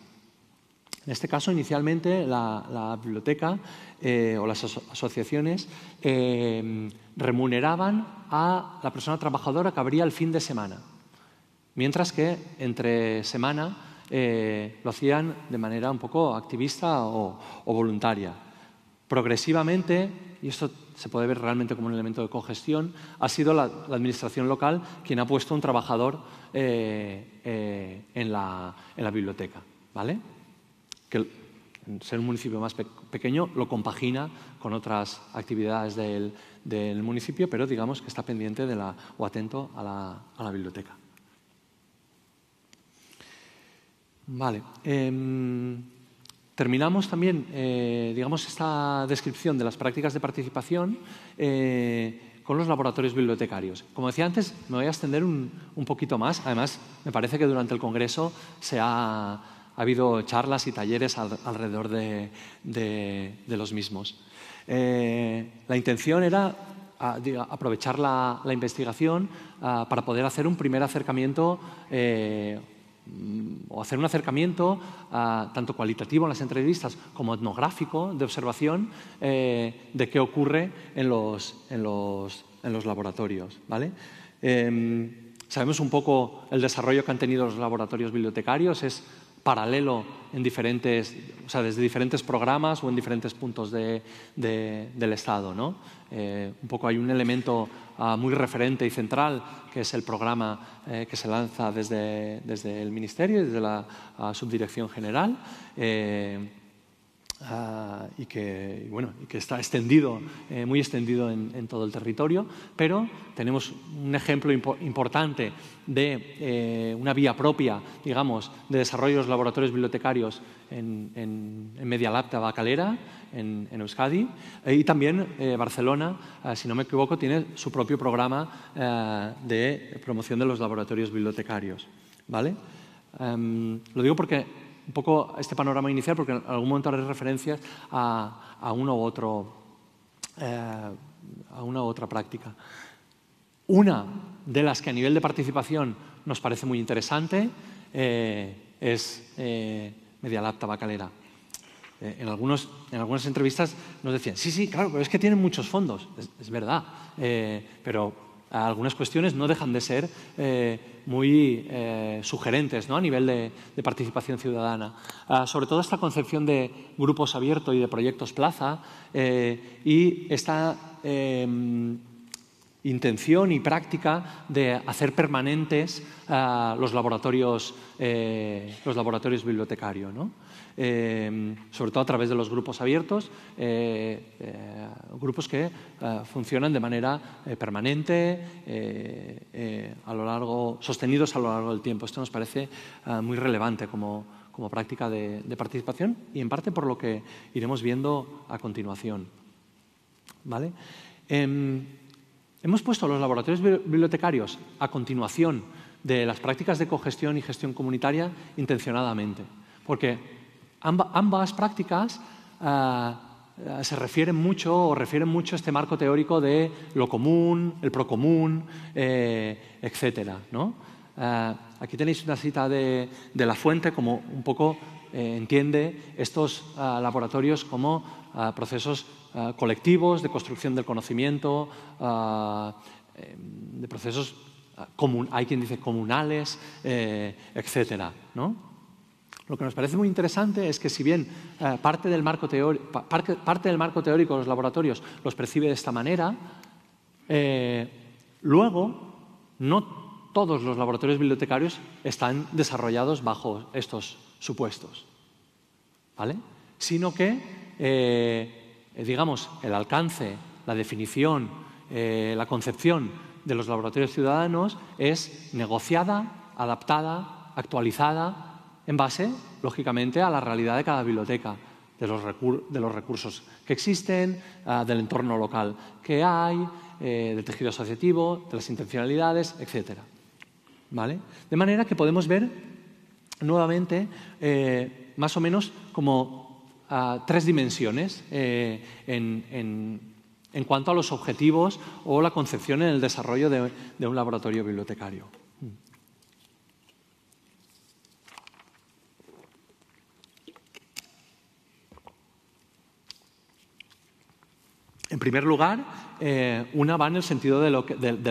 En este caso, inicialmente, la, biblioteca eh, o las asociaciones eh, remuneraban a la persona trabajadora que abría el fin de semana, mientras que entre semana eh, lo hacían de manera un poco activista o, voluntaria. Progresivamente, y esto se puede ver realmente como un elemento de congestión, ha sido la, administración local quien ha puesto un trabajador en, la, en, la, biblioteca. ¿vale? que ser un municipio más pequeño lo compagina con otras actividades del, municipio, pero digamos que está pendiente de la, o atento a la, a la biblioteca. Vale. Em, terminamos también, eh, digamos, esta descripción de las prácticas de participación eh, con los laboratorios bibliotecarios. Como decía antes, me voy a extender un, un poquito más. Además, me parece que durante el Congreso se ha ha habido charlas y talleres alrededor de, los mismos. Eh, la intención era aprovechar la, investigación para poder hacer un primer acercamiento eh, o hacer un acercamiento tanto cualitativo en las entrevistas como etnográfico de observación eh, de qué ocurre en los, laboratorios. Em, sabemos un poco el desarrollo que han tenido los laboratorios bibliotecarios, es paralelo en diferentes, o sea, desde diferentes programas o en diferentes puntos del Estado. Eh, un poco hay un elemento ah, muy referente y central, que es el programa eh, que se lanza desde, desde, el Ministerio y desde la ah, Subdirección General. Eh, Ah, y que, bueno, y que está extendido, eh, muy extendido en, todo el territorio, pero tenemos un ejemplo importante de eh, una vía propia, digamos, de desarrollo los laboratorios bibliotecarios en, en, en Media Bacalera, en, Euskadi, eh, y también Barcelona, si no me equivoco, tiene su propio programa de promoción de los laboratorios bibliotecarios. ¿vale? Em, lo digo porque un poco este panorama inicial, porque en algún momento haré referencias a, uno u otro, eh, a una u otra práctica. Una de las que a nivel de participación nos parece muy interesante eh, es eh, bacalera eh, En, algunas entrevistas nos decían, sí, sí, claro, pero es que tienen muchos fondos. es verdad, pero algunas cuestiones no dejan de ser muy eh, sugerentes ¿no? a nivel de, participación ciudadana. Ah, sobre todo esta concepción de grupos abiertos y de proyectos plaza eh, y esta em, intención y práctica de hacer permanentes ah, los, laboratorios, eh, los laboratorios bibliotecarios. ¿no? Em, sobre todo a través de los grupos abiertos, eh, eh, grupos que eh, funcionan de manera permanente, a lo largo, sostenidos a lo largo del tiempo. Esto nos parece ah, muy relevante como, práctica de, participación y en parte por lo que iremos viendo a continuación. ¿Vale? Em, hemos puesto a los laboratorios bibliotecarios a continuación de las prácticas de cogestión y gestión comunitaria intencionadamente, porque ambas prácticas eh, eh, se refieren mucho o refieren mucho a este marco teórico de lo común, el procomún, eh, etc. Eh, aquí tenéis una cita de, La Fuente, como un poco entiende estos laboratorios como procesos colectivos de construcción del conocimiento, de procesos, hay quien dice comunales, etcétera. etc. Lo que nos parece muy interesante es que si bien eh, parte, del marco teórico, de los laboratorios los percibe de esta manera, eh, luego no todos los laboratorios bibliotecarios están desarrollados bajo estos supuestos, ¿vale? Sino que, eh, digamos, el alcance, la definición, la concepción de los laboratorios ciudadanos es negociada, adaptada, actualizada en base, lógicamente, a la realidad de cada biblioteca, de los, recursos que existen, ah, del entorno local que hay, eh, del tejido asociativo, de las intencionalidades, etc. De manera que podemos ver nuevamente eh, más o menos como ah, tres dimensiones eh, en, cuanto a los objetivos o la concepción en el desarrollo de un laboratorio bibliotecario. En primer lugar, eh, una va en el sentido de,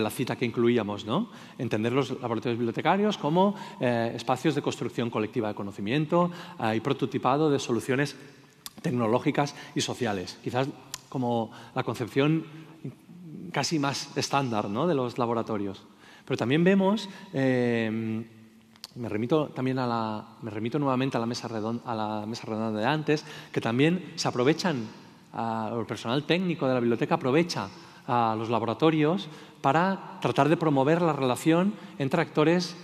la cita que incluíamos, ¿no? entender los laboratorios bibliotecarios como eh, espacios de construcción colectiva de conocimiento y prototipado de soluciones tecnológicas y sociales. Quizás como la concepción casi más estándar ¿no? de los laboratorios. Pero también vemos... Eh, me remito, también a la, me remito nuevamente a la mesa redonda de antes, que también se aprovechan el personal técnico de la biblioteca aprovecha a los laboratorios para tratar de promover la relación entre actores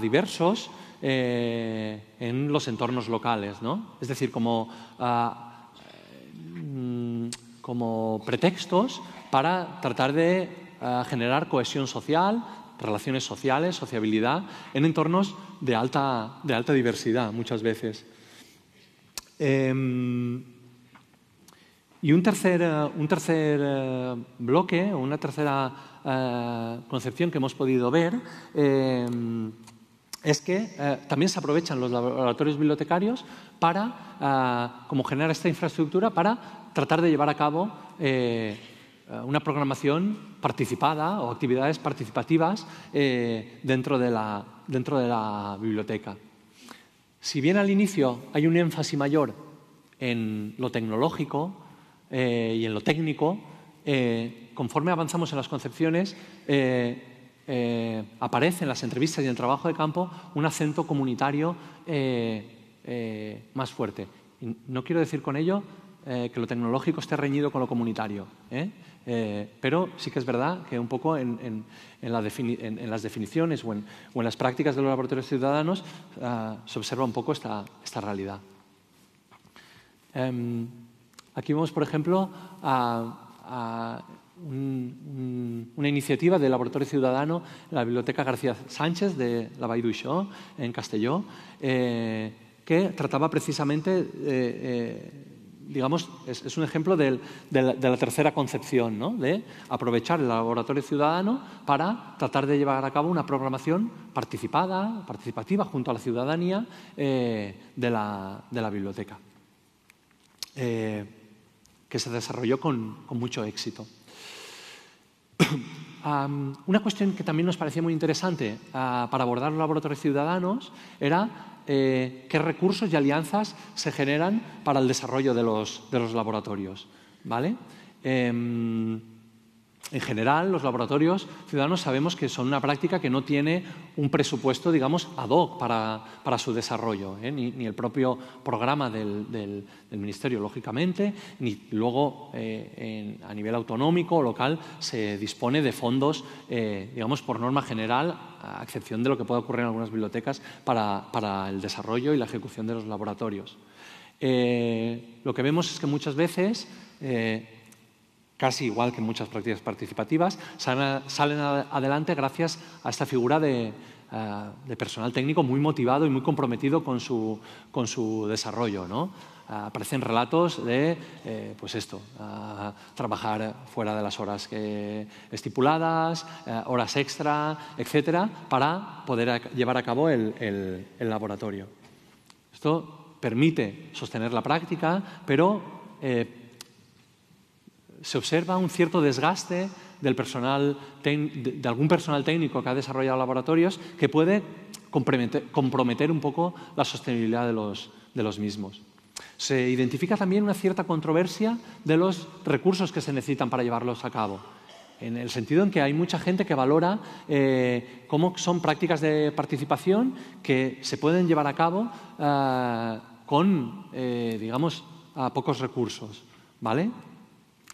diversos eh, en los entornos locales. Es decir, como, mm, como pretextos para tratar de generar cohesión social, relaciones sociales, sociabilidad, en entornos de alta, de alta diversidad muchas veces. Em, y un tercer, eh, eh, bloque, o una tercera eh, concepción que hemos podido ver, es que también se aprovechan los laboratorios bibliotecarios para como generar esta infraestructura para tratar de llevar a cabo una programación participada o actividades participativas dentro de la biblioteca. Si bien al inicio hay un énfasis mayor en lo tecnológico, eh, y en lo técnico, eh, conforme avanzamos en las concepciones, eh, aparece en las entrevistas y en el trabajo de campo un acento comunitario más fuerte. no quiero decir con ello que lo tecnológico esté reñido con lo comunitario, pero sí que es verdad que un poco en, las definiciones o, en, las prácticas de los laboratorios ciudadanos ah, se observa un poco esta, realidad. Em, Aquí vemos, por ejemplo, una iniciativa del Laboratorio Ciudadano la Biblioteca García Sánchez de la Baiduixó, en Castelló, eh, que trataba precisamente, eh, eh, digamos, es, un ejemplo de la tercera concepción, de aprovechar el Laboratorio Ciudadano para tratar de llevar a cabo una programación participada, participativa, junto a la ciudadanía de, la, biblioteca que se desarrolló con, mucho éxito. una cuestión que también nos parecía muy interesante ah, para abordar los laboratorios ciudadanos era eh, qué recursos y alianzas se generan para el desarrollo de los, laboratorios. ¿vale? Em, en general, los laboratorios ciudadanos sabemos que son una práctica que no tiene un presupuesto, digamos, ad hoc para, su desarrollo, ¿eh? ni, el propio programa del, Ministerio, lógicamente, ni luego eh, a nivel autonómico o local se dispone de fondos, eh, digamos, por norma general, a excepción de lo que pueda ocurrir en algunas bibliotecas, para el desarrollo y la ejecución de los laboratorios. lo que vemos es que muchas veces casi igual que muchas prácticas participativas, salen, adelante gracias a esta figura eh, de, personal técnico muy motivado y muy comprometido con su, con su desarrollo. Eh, aparecen relatos de, eh, pues esto, trabajar fuera de las horas estipuladas, horas extra, etc., para poder llevar a cabo el, el laboratorio. Esto permite sostener la práctica, pero se observa un cierto desgaste de algún personal técnico que ha desarrollado laboratorios que puede comprometer, un poco la sostenibilidad de los, mismos. Se identifica también una cierta controversia de los recursos que se necesitan para llevarlos a cabo en el sentido en que hay mucha gente que valora eh, cómo son prácticas de participación que se pueden llevar a cabo eh, con, eh, digamos, a pocos recursos, ¿vale?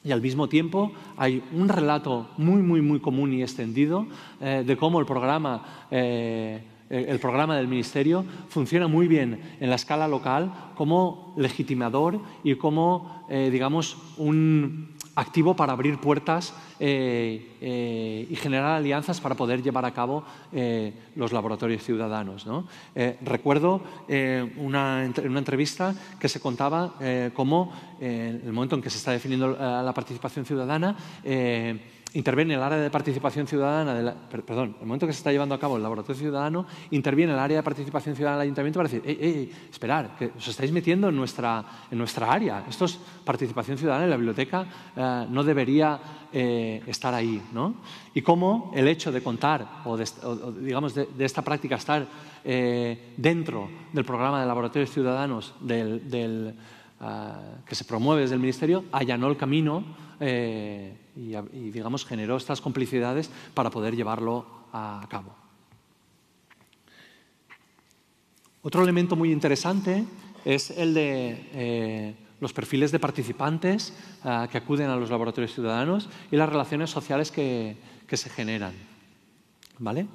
Y al mismo tiempo hay un relato muy, muy, muy común y extendido eh, de cómo el programa, eh, eh, el programa del Ministerio funciona muy bien en la escala local como legitimador y como, digamos, un activo para abrir puertas eh, y generar alianzas para poder llevar a cabo eh, los laboratorios ciudadanos. Eh, recuerdo una, una entrevista que se contaba cómo, en el momento en que se está definiendo la participación ciudadana, interviene el área de participación ciudadana, de la, el momento en que se está llevando a cabo el laboratorio ciudadano, interviene el área de participación ciudadana del ayuntamiento para decir, esperad, esperar, que os estáis metiendo en nuestra, área. Esto es participación ciudadana en la biblioteca no debería estar ahí. Y cómo el hecho de contar, o, de, esta práctica estar eh, dentro del programa de laboratorios ciudadanos ah, que se promueve desde el Ministerio, allanó el camino eh, y, digamos, generó estas complicidades para poder llevarlo a cabo. Otro elemento muy interesante es el de... Eh, los perfiles de participantes ah, que acuden a los laboratorios ciudadanos y las relaciones sociales que, se generan. ¿Vale?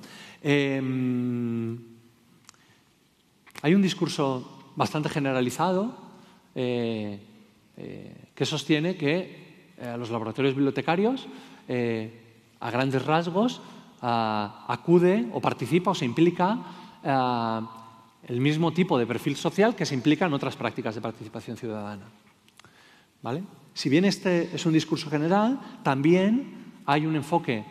Em, hay un discurso bastante generalizado eh, eh, que sostiene que eh, los laboratorios bibliotecarios, a grandes rasgos, ah, acude o participa o se implica ah, el mismo tipo de perfil social que se implica en otras prácticas de participación ciudadana. ¿Vale? Si bien este es un discurso general, también hay un enfoque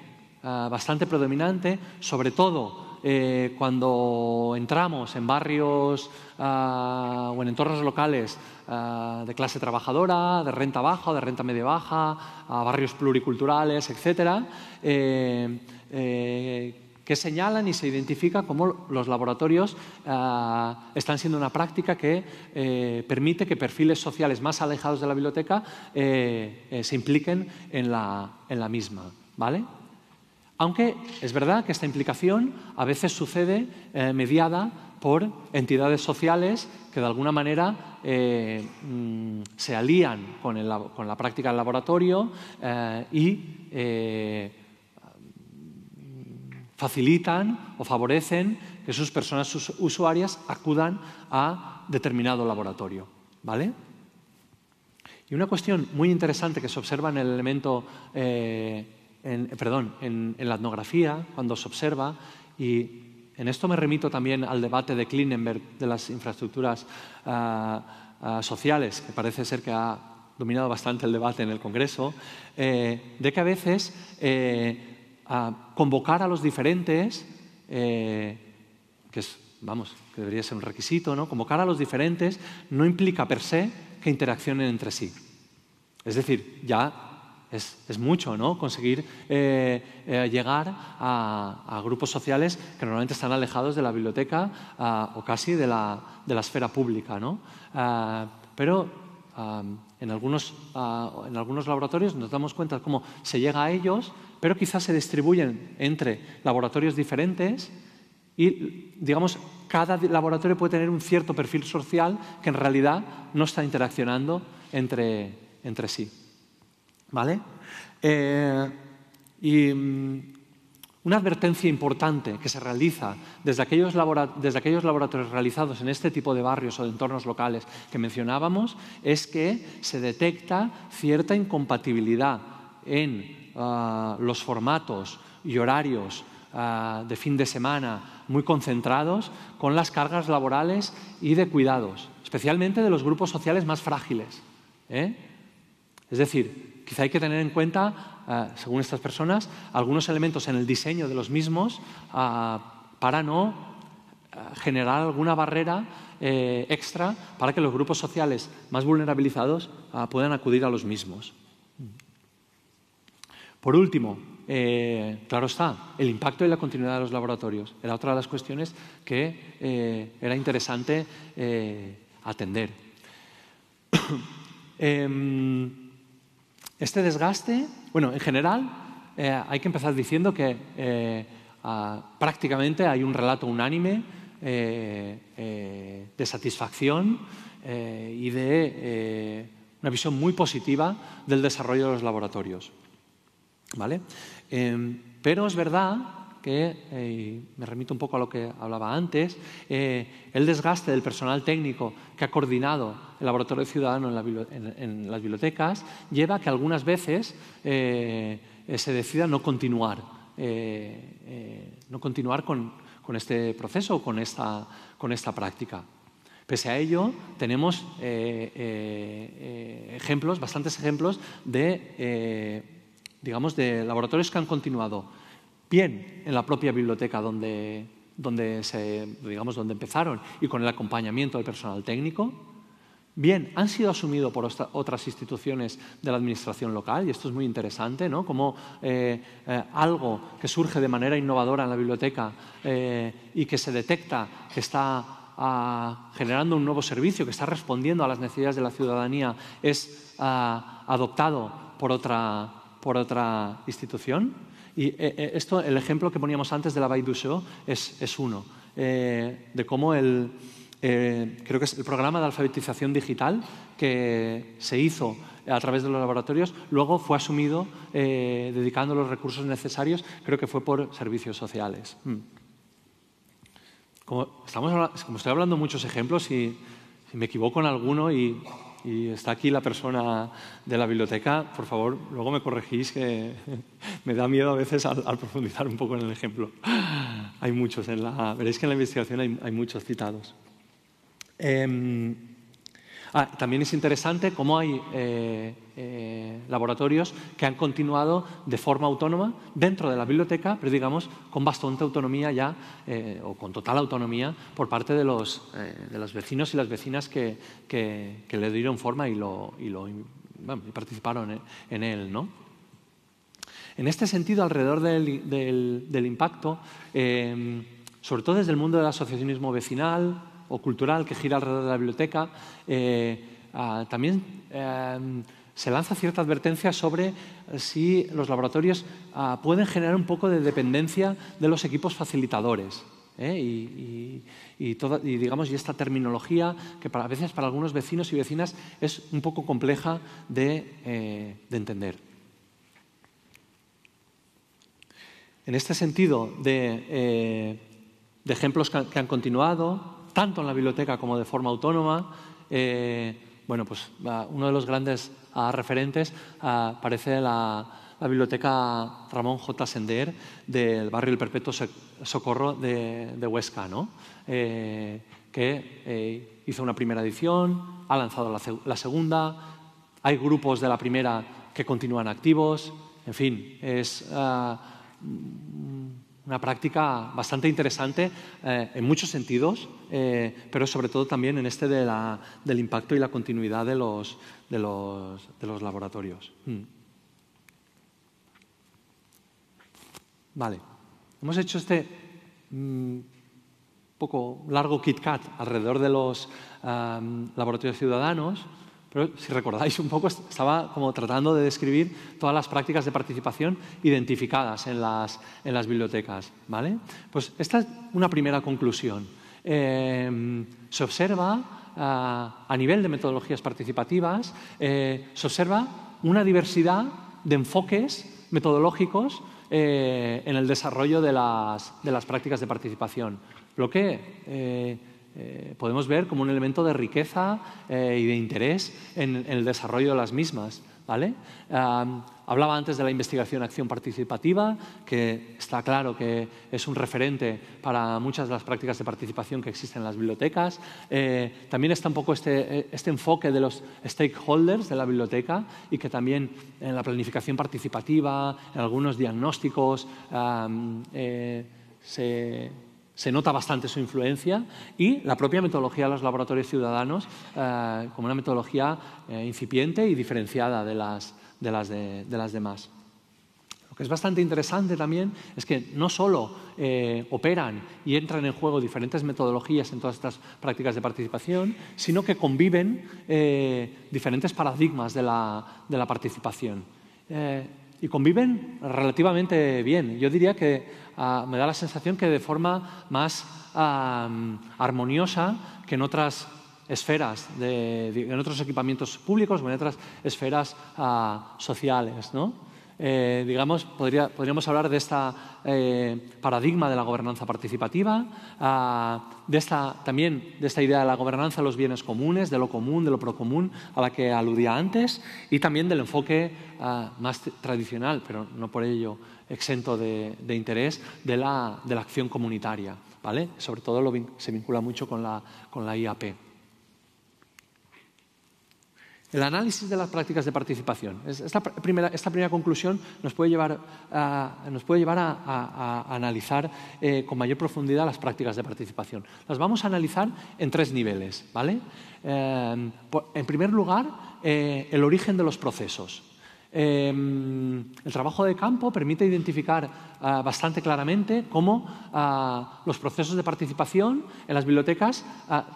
ah, bastante predominante, sobre todo eh, cuando entramos en barrios ah, o en entornos locales ah, de clase trabajadora, de renta baja de renta media baja, a barrios pluriculturales, etcétera, eh, eh, que señalan y se identifica como los laboratorios ah, están siendo una práctica que eh, permite que perfiles sociales más alejados de la biblioteca eh, eh, se impliquen en la, misma. ¿vale? Aunque es verdad que esta implicación a veces sucede mediada por entidades sociales que de alguna manera mm, se alían con, la práctica del laboratorio y facilitan o favorecen que sus personas usuarias acudan a determinado laboratorio. ¿Vale? Y una cuestión muy interesante que se observa en el elemento, eh, perdón, en, la etnografía, cuando se observa, y en esto me remito también al debate de Klinenberg de las infraestructuras ah, ah, sociales, que parece ser que ha dominado bastante el debate en el Congreso, eh, de que a veces eh, convocar a los diferentes, eh, que es, vamos, que debería ser un requisito, ¿no? Convocar a los diferentes no implica per se que interaccionen entre sí. Es decir, ya es, mucho, ¿no? Conseguir eh, eh, llegar a, grupos sociales que normalmente están alejados de la biblioteca o casi de la, esfera pública, ah, pero ah, en, algunos, ah, en algunos laboratorios nos damos cuenta cómo se llega a ellos pero quizás se distribuyen entre laboratorios diferentes y, digamos, cada laboratorio puede tener un cierto perfil social que en realidad no está interaccionando entre, entre sí. ¿Vale? Eh, y mm, una advertencia importante que se realiza desde aquellos, desde aquellos, laboratorios realizados en este tipo de barrios o de entornos locales que mencionábamos es que se detecta cierta incompatibilidad en Ah, los formatos y horarios ah, de fin de semana muy concentrados con las cargas laborales y de cuidados, especialmente de los grupos sociales más frágiles. ¿eh? Es decir, quizá hay que tener en cuenta, ah, según estas personas, algunos elementos en el diseño de los mismos para no generar alguna barrera eh, extra para que los grupos sociales más vulnerabilizados puedan acudir a los mismos. Por último, eh, claro está, el impacto y la continuidad de los laboratorios era otra de las cuestiones que eh, era interesante eh, atender. Em, este desgaste, bueno, en general hay que empezar diciendo que prácticamente hay un relato unánime de satisfacción y de una visión muy positiva del desarrollo de los laboratorios. ¿Vale? Em, pero es verdad que, eh, y me remito un poco a lo que hablaba antes, eh, el desgaste del personal técnico que ha coordinado el Laboratorio Ciudadano en, las bibliotecas lleva a que algunas veces eh, se decida no continuar, no continuar con, este proceso o con esta, con esta práctica. Pese a ello, tenemos ejemplos, bastantes ejemplos de digamos, de laboratorios que han continuado bien en la propia biblioteca donde, digamos, donde empezaron y con el acompañamiento del personal técnico, bien han sido asumidos por otras instituciones de la administración local, y esto es muy interesante, ¿no? Como eh, eh, algo que surge de manera innovadora en la biblioteca eh, y que se detecta que está ah, generando un nuevo servicio, que está respondiendo a las necesidades de la ciudadanía, es ah, adoptado por otra por otra institución. Y eh, eh, esto, el ejemplo que poníamos antes de la Baidu Show es, es uno, eh, de cómo el, creo que es el programa de alfabetización digital que se hizo a través de los laboratorios, luego fue asumido dedicando los recursos necesarios, creo que fue por servicios sociales. Mm. Como, estamos, como estoy hablando muchos ejemplos, y si me equivoco en alguno y y está aquí la persona de la biblioteca, por favor, luego me corregís que me da miedo a veces al, profundizar un poco en el ejemplo. Hay muchos, en la, veréis que en la investigación hay, muchos citados. Em, Ah, también es interesante cómo hay eh, eh, laboratorios que han continuado de forma autónoma dentro de la biblioteca, pero digamos con bastante autonomía ya, eh, o con total autonomía por parte de los, vecinos y las vecinas que, le dieron forma y, lo, y lo participaron en él. En este sentido, alrededor del impacto, sobre todo desde el mundo del asociacionismo vecinal, o cultural que gira alrededor de la biblioteca, eh, ah, también em, se lanza cierta advertencia sobre si los laboratorios ah, pueden generar un poco de dependencia de los equipos facilitadores. Eh, y, digamos, y esta terminología que a veces para algunos vecinos y vecinas es un poco compleja de, eh, entender. En este sentido de, ejemplos que han continuado, tanto en la biblioteca como de forma autónoma. Eh, bueno, pues uno de los grandes ah, referentes ah, parece la, biblioteca Ramón J. Sender del barrio El Perpetuo Socorro de, Huesca, ¿no? Eh, que eh, hizo una primera edición, ha lanzado la, segunda, hay grupos de la primera que continúan activos, en fin, es ah, una práctica bastante interesante eh, en muchos sentidos, eh, pero sobre todo también en este del impacto y la continuidad de los, laboratorios. Mm. Vale, hemos hecho este mm, poco largo KitKat alrededor de los laboratorios ciudadanos. Pero si recordáis un poco, estaba como tratando de describir todas las prácticas de participación identificadas en las, bibliotecas. ¿vale? Pues esta es una primera conclusión. Em, se observa ah, a, nivel de metodologías participativas, eh, se observa una diversidad de enfoques metodológicos eh, en el desarrollo de las, de las, prácticas de participación. Lo que eh, eh, podemos ver como un elemento de riqueza eh, y de interés en, el desarrollo de las mismas. ¿vale? hablaba antes de la investigación acción participativa, que está claro que es un referente para muchas de las prácticas de participación que existen en las bibliotecas. Eh, también está un poco este, este, enfoque de los stakeholders de la biblioteca y que también en la planificación participativa, en algunos diagnósticos, se se nota bastante su influencia y la propia metodología de los laboratorios ciudadanos eh, como una metodología eh, incipiente y diferenciada de las, de, las demás. Lo que es bastante interesante también es que no solo eh, operan y entran en juego diferentes metodologías en todas estas prácticas de participación, sino que conviven diferentes paradigmas de la, de la participación y conviven relativamente bien. Yo diría que ah, me da la sensación que de forma más armoniosa que en otras esferas, en otros equipamientos públicos o en otras esferas ah, sociales. ¿no? Eh, digamos, podríamos hablar de este paradigma de la gobernanza participativa, ah, de esta, también de esta idea de la gobernanza de los bienes comunes, de lo común, de lo procomún, a la que aludía antes, y también del enfoque ah, más tradicional, pero no por ello exento de, interés, de la, de la, acción comunitaria. ¿vale? Sobre todo se vincula mucho con la, con la IAP. El análisis de las prácticas de participación. Esta primera, conclusión nos puede llevar ah, a, analizar eh, con mayor profundidad las prácticas de participación. Las vamos a analizar en tres niveles. ¿vale? Em, en primer lugar, eh, el origen de los procesos. Em, el trabajo de campo permite identificar ah, bastante claramente cómo ah, los procesos de participación en las bibliotecas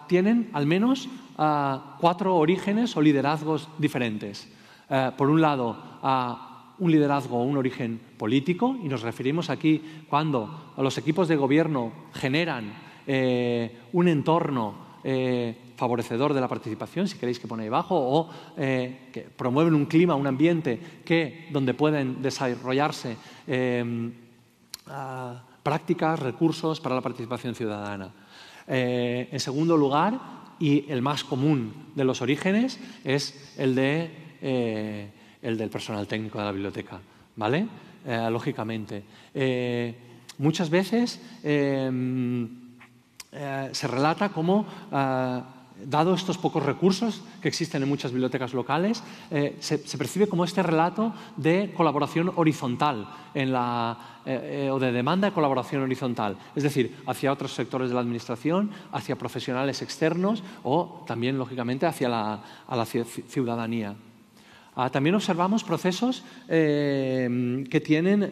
tienen al menos a cuatro orígenes o liderazgos diferentes. Eh, por un lado, a un liderazgo o un origen político, y nos referimos aquí cuando los equipos de gobierno generan eh, un entorno eh, favorecedor de la participación, si queréis que pone ahí abajo, o que promueven un clima, un ambiente que, donde pueden desarrollarse em, ah, prácticas, recursos para la participación ciudadana. en segundo lugar, y el más común de los orígenes es el, de, eh, el del personal técnico de la biblioteca, ¿vale? Eh, lógicamente. Eh, muchas veces mm, se relata como... Ah, dado estos pocos recursos que existen en muchas bibliotecas locales, eh, se, percibe como este relato de colaboración horizontal eh, eh, o de demanda de colaboración horizontal, es decir, hacia otros sectores de la Administración, hacia profesionales externos o también, lógicamente, hacia la, ciudadanía. Ah, también observamos procesos que tienen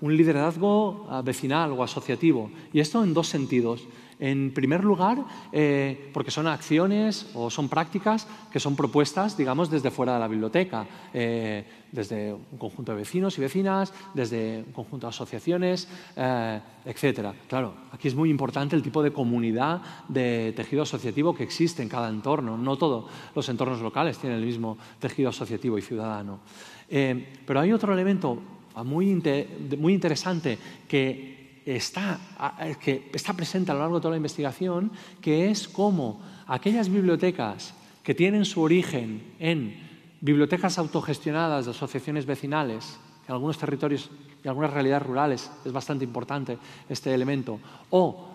un liderazgo ah, vecinal o asociativo, y esto en dos sentidos. En primer lugar, eh, porque son acciones o son prácticas que son propuestas, digamos, desde fuera de la biblioteca, eh, desde un conjunto de vecinos y vecinas, desde un conjunto de asociaciones, eh, etc. Claro, aquí es muy importante el tipo de comunidad de tejido asociativo que existe en cada entorno. No todos los entornos locales tienen el mismo tejido asociativo y ciudadano. Eh, pero hay otro elemento muy interesante que está, que está presente a lo largo de toda la investigación, que es cómo aquellas bibliotecas que tienen su origen en bibliotecas autogestionadas de asociaciones vecinales, en algunos territorios y algunas realidades rurales es bastante importante este elemento, o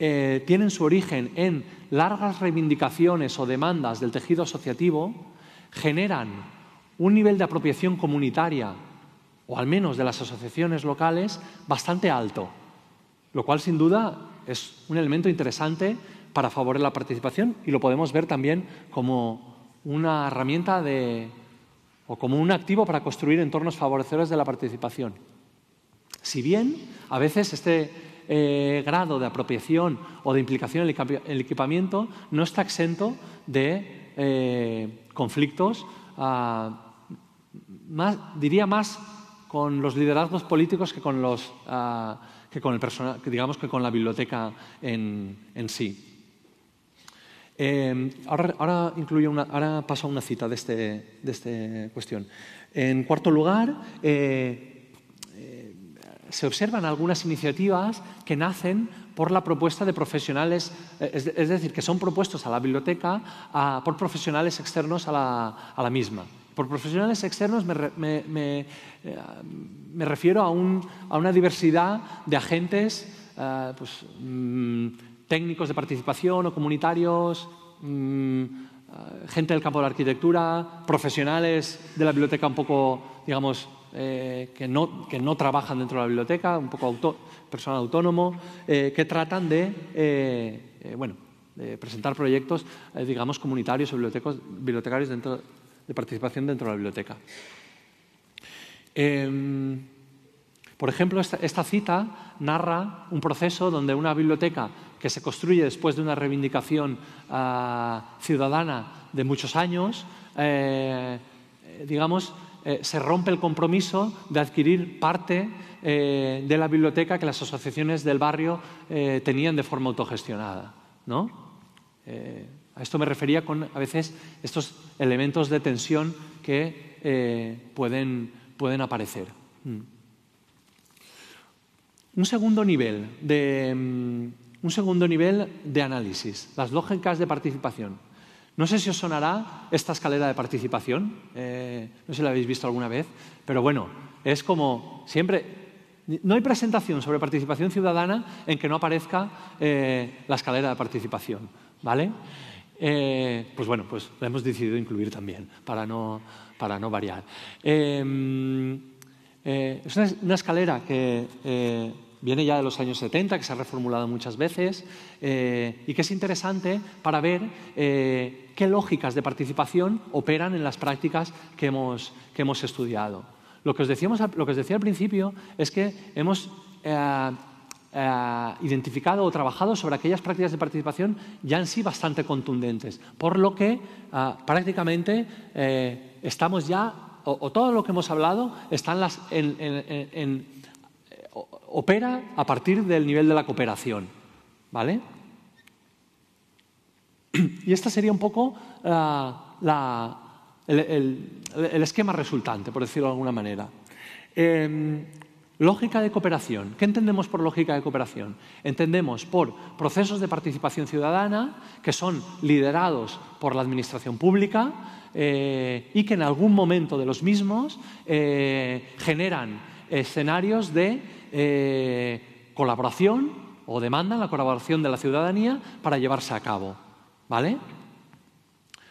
eh, tienen su origen en largas reivindicaciones o demandas del tejido asociativo, generan un nivel de apropiación comunitaria, o al menos de las asociaciones locales, bastante alto lo cual sin duda es un elemento interesante para favorecer la participación y lo podemos ver también como una herramienta de, o como un activo para construir entornos favorecedores de la participación. Si bien a veces este eh, grado de apropiación o de implicación en el equipamiento no está exento de eh, conflictos, ah, diría más con los liderazgos políticos que con, los, ah, que con, el digamos que con la biblioteca en, sí. Em, ahora, ahora, una, paso a una cita de esta este cuestión. En cuarto lugar, eh, eh, se observan algunas iniciativas que nacen por la propuesta de profesionales, eh, es, decir, que son propuestos a la biblioteca por profesionales externos a la misma. Por profesionales externos me, eh, refiero a, una diversidad de agentes eh, pues, mm, técnicos de participación o comunitarios, mm, eh, gente del campo de la arquitectura, profesionales de la biblioteca un poco, digamos, que, no, trabajan dentro de la biblioteca, un poco auto, personal autónomo, que tratan de, presentar proyectos, digamos, comunitarios o bibliotecarios dentro de de participación dentro de la biblioteca. Em, por ejemplo, esta, cita narra un proceso donde una biblioteca que se construye después de una reivindicación ah, ciudadana de muchos años, eh, digamos, eh, se rompe el compromiso de adquirir parte eh, de la biblioteca que las asociaciones del barrio tenían de forma autogestionada. ¿no? esto me refería con a veces estos elementos de tensión que eh, pueden, aparecer. Mm. Un segundo nivel de, mm, un segundo nivel de análisis, las lógicas de participación. No sé si os sonará esta escalera de participación, eh, no sé si la habéis visto alguna vez, pero bueno, es como siempre, no hay presentación sobre participación ciudadana en que no aparezca eh, la escalera de participación, ¿vale? Eh, pues bueno, pues la hemos decidido incluir también, para no, para no variar. Em, eh, es una, escalera que eh, viene ya de los años 70, que se ha reformulado muchas veces y que es interesante para ver qué lógicas de participación operan en las prácticas que hemos, que hemos estudiado. Lo que, os decíamos, lo que os decía al principio es que hemos eh, identificado o trabajado sobre aquellas prácticas de participación ya en sí bastante contundentes, por lo que eh, prácticamente eh, estamos ya, o, todo lo que hemos hablado, en, opera a partir del nivel de la cooperación. ¿Vale? Y este sería un poco el, el, esquema resultante, por decirlo de alguna manera. Em, Lógica de cooperación. ¿Qué entendemos por lógica de cooperación? Entendemos por procesos de participación ciudadana que son liderados por la administración pública eh, y que en algún momento de los mismos eh, generan escenarios de eh, colaboración o demandan la colaboración de la ciudadanía para llevarse a cabo. ¿Vale?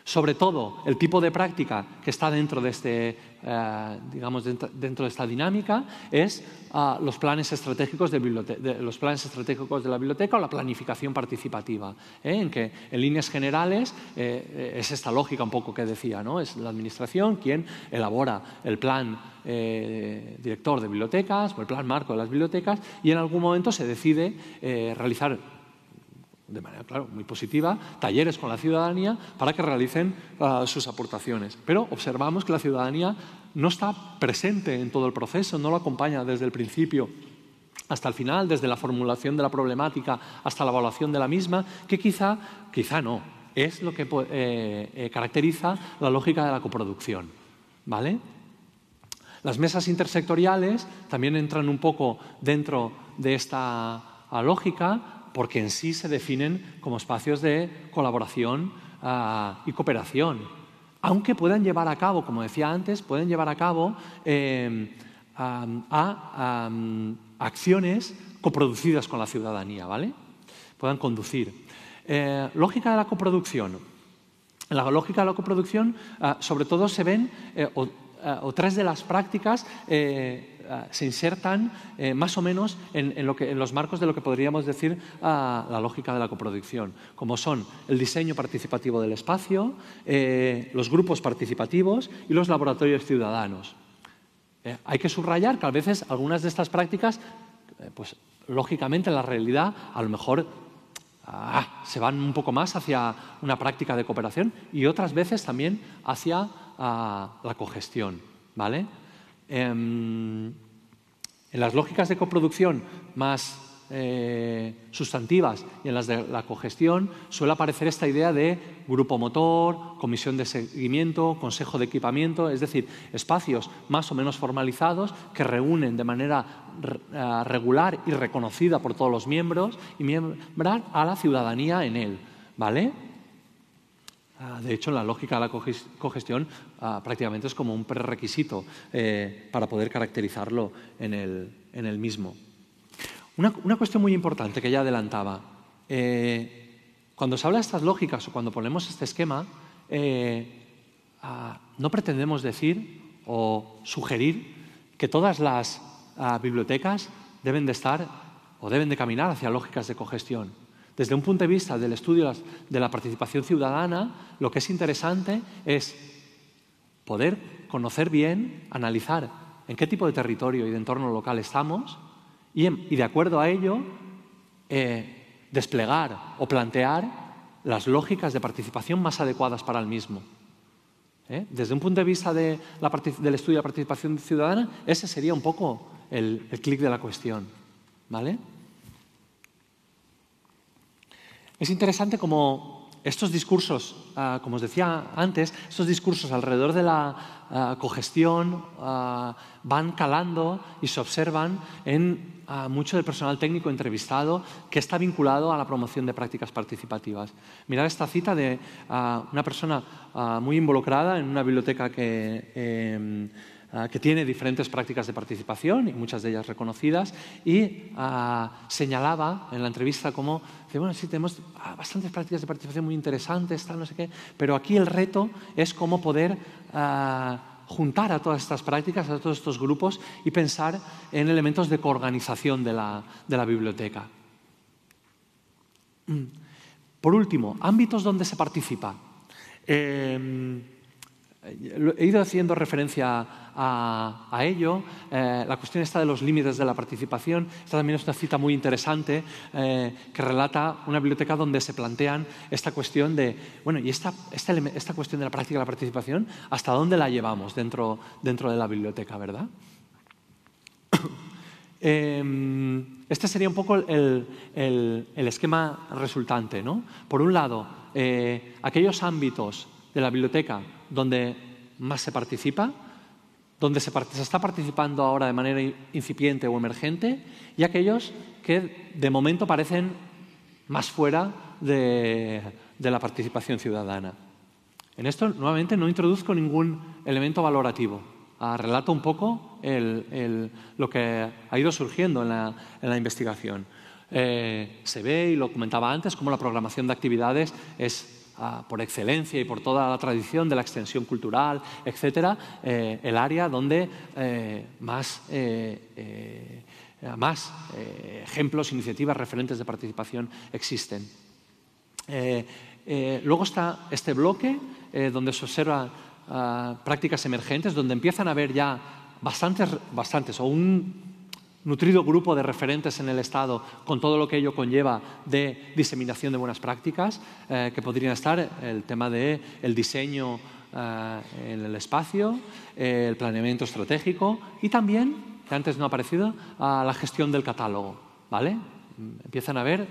sobre todo el tipo de práctica que está dentro de, este, eh, digamos, dentro de esta dinámica es ah, los, planes estratégicos de, los planes estratégicos de la biblioteca o la planificación participativa, ¿eh? en que en líneas generales eh, es esta lógica un poco que decía, ¿no? es la administración quien elabora el plan director de bibliotecas o el plan marco de las bibliotecas y en algún momento se decide realizar de manera, claro, muy positiva, talleres con la ciudadanía para que realicen ah, sus aportaciones. Pero observamos que la ciudadanía no está presente en todo el proceso, no lo acompaña desde el principio hasta el final, desde la formulación de la problemática hasta la evaluación de la misma, que quizá, quizá no, es lo que eh, eh, caracteriza la lógica de la coproducción. ¿Vale? Las mesas intersectoriales también entran un poco dentro de esta ah, lógica, porque en sí se definen como espacios de colaboración ah, y cooperación. Aunque puedan llevar a cabo, como decía antes, pueden llevar a cabo em, a, acciones coproducidas con la ciudadanía, ¿vale? Puedan conducir. Eh, lógica de la coproducción. En la lógica de la coproducción, ah, sobre todo, se ven eh, ah, tres de las prácticas eh, Ah, se insertan eh, más o menos en, los marcos de lo que podríamos decir ah, la lógica de la coproducción, como son el diseño participativo del espacio, eh, los grupos participativos y los laboratorios ciudadanos. Eh, hay que subrayar que a veces algunas de estas prácticas, pues lógicamente en la realidad a lo mejor ah, se van un poco más hacia una práctica de cooperación y otras veces también hacia la cogestión. ¿Vale? Em, en las lógicas de coproducción más eh, sustantivas y en las de la cogestión suele aparecer esta idea de grupo motor, comisión de seguimiento, consejo de equipamiento, es decir, espacios más o menos formalizados que reúnen de manera eh, regular y reconocida por todos los miembros y miembran a la ciudadanía en él. ¿Vale? Ah, de hecho, la lógica de la cogestión ah, prácticamente es como un prerequisito eh, para poder caracterizarlo en el, mismo. Una, una, cuestión muy importante que ya adelantaba. Eh, cuando se habla de estas lógicas o cuando ponemos este esquema, eh, ah, no pretendemos decir o sugerir que todas las bibliotecas deben de estar o deben de caminar hacia lógicas de cogestión. Desde un punto de vista del estudio de la participación ciudadana, lo que es interesante es poder conocer bien, analizar en qué tipo de territorio y de entorno local estamos y, em, de acuerdo a ello eh, desplegar o plantear las lógicas de participación más adecuadas para el mismo. ¿Eh? Desde un punto de vista del estudio de la participación ciudadana, ese sería un poco el, el clic de la cuestión. ¿Vale? Es interesante cómo estos discursos, ah, como os decía antes, estos discursos alrededor de la ah, cogestión ah, van calando y se observan en mucho del personal técnico entrevistado que está vinculado a la promoción de prácticas participativas. Mirad esta cita de una persona muy involucrada en una biblioteca que... Em, que tiene diferentes prácticas de participación y muchas de ellas reconocidas, y señalaba en la entrevista como bueno, sí, tenemos ah, bastantes prácticas de participación muy interesantes, tal, no sé qué, pero aquí el reto es cómo poder ah, juntar a todas estas prácticas, a todos estos grupos y pensar en elementos de coorganización de la, biblioteca. Mm. Por último, ámbitos donde se participa. Em, eh, he ido haciendo referencia a, ello. Eh, la cuestión está de los límites de la participación. Esta también es una cita muy interesante eh, que relata una biblioteca donde se plantean esta cuestión de, bueno, y esta, cuestión de la práctica de la participación, ¿hasta dónde la llevamos dentro, dentro de la biblioteca, verdad? este sería un poco el, el, esquema resultante, ¿no? Por un lado, aquellos ámbitos de la biblioteca donde más se participa, donde se, está participando ahora de manera incipiente o emergente, y aquellos que de momento parecen más fuera de, la participación ciudadana. En esto, nuevamente, no introduzco ningún elemento valorativo. relato un poco lo que ha ido surgiendo en la, investigación. Eh, se ve, y lo comentaba antes, cómo la programación de actividades es Ah, por excelencia y por toda la tradición de la extensión cultural, etc., eh, el área donde eh, más, eh, más ejemplos, iniciativas, referentes de participación existen. luego está este bloque donde se observan ah, prácticas emergentes, donde empiezan a haber ya bastantes, bastantes o un nutrido grupo de referentes en el Estado con todo lo que ello conlleva de diseminación de buenas prácticas eh, que podrían estar el tema de el diseño eh, en el espacio, el planeamiento estratégico y también, que antes no ha aparecido, a la gestión del catálogo. ¿vale? Empiezan a haber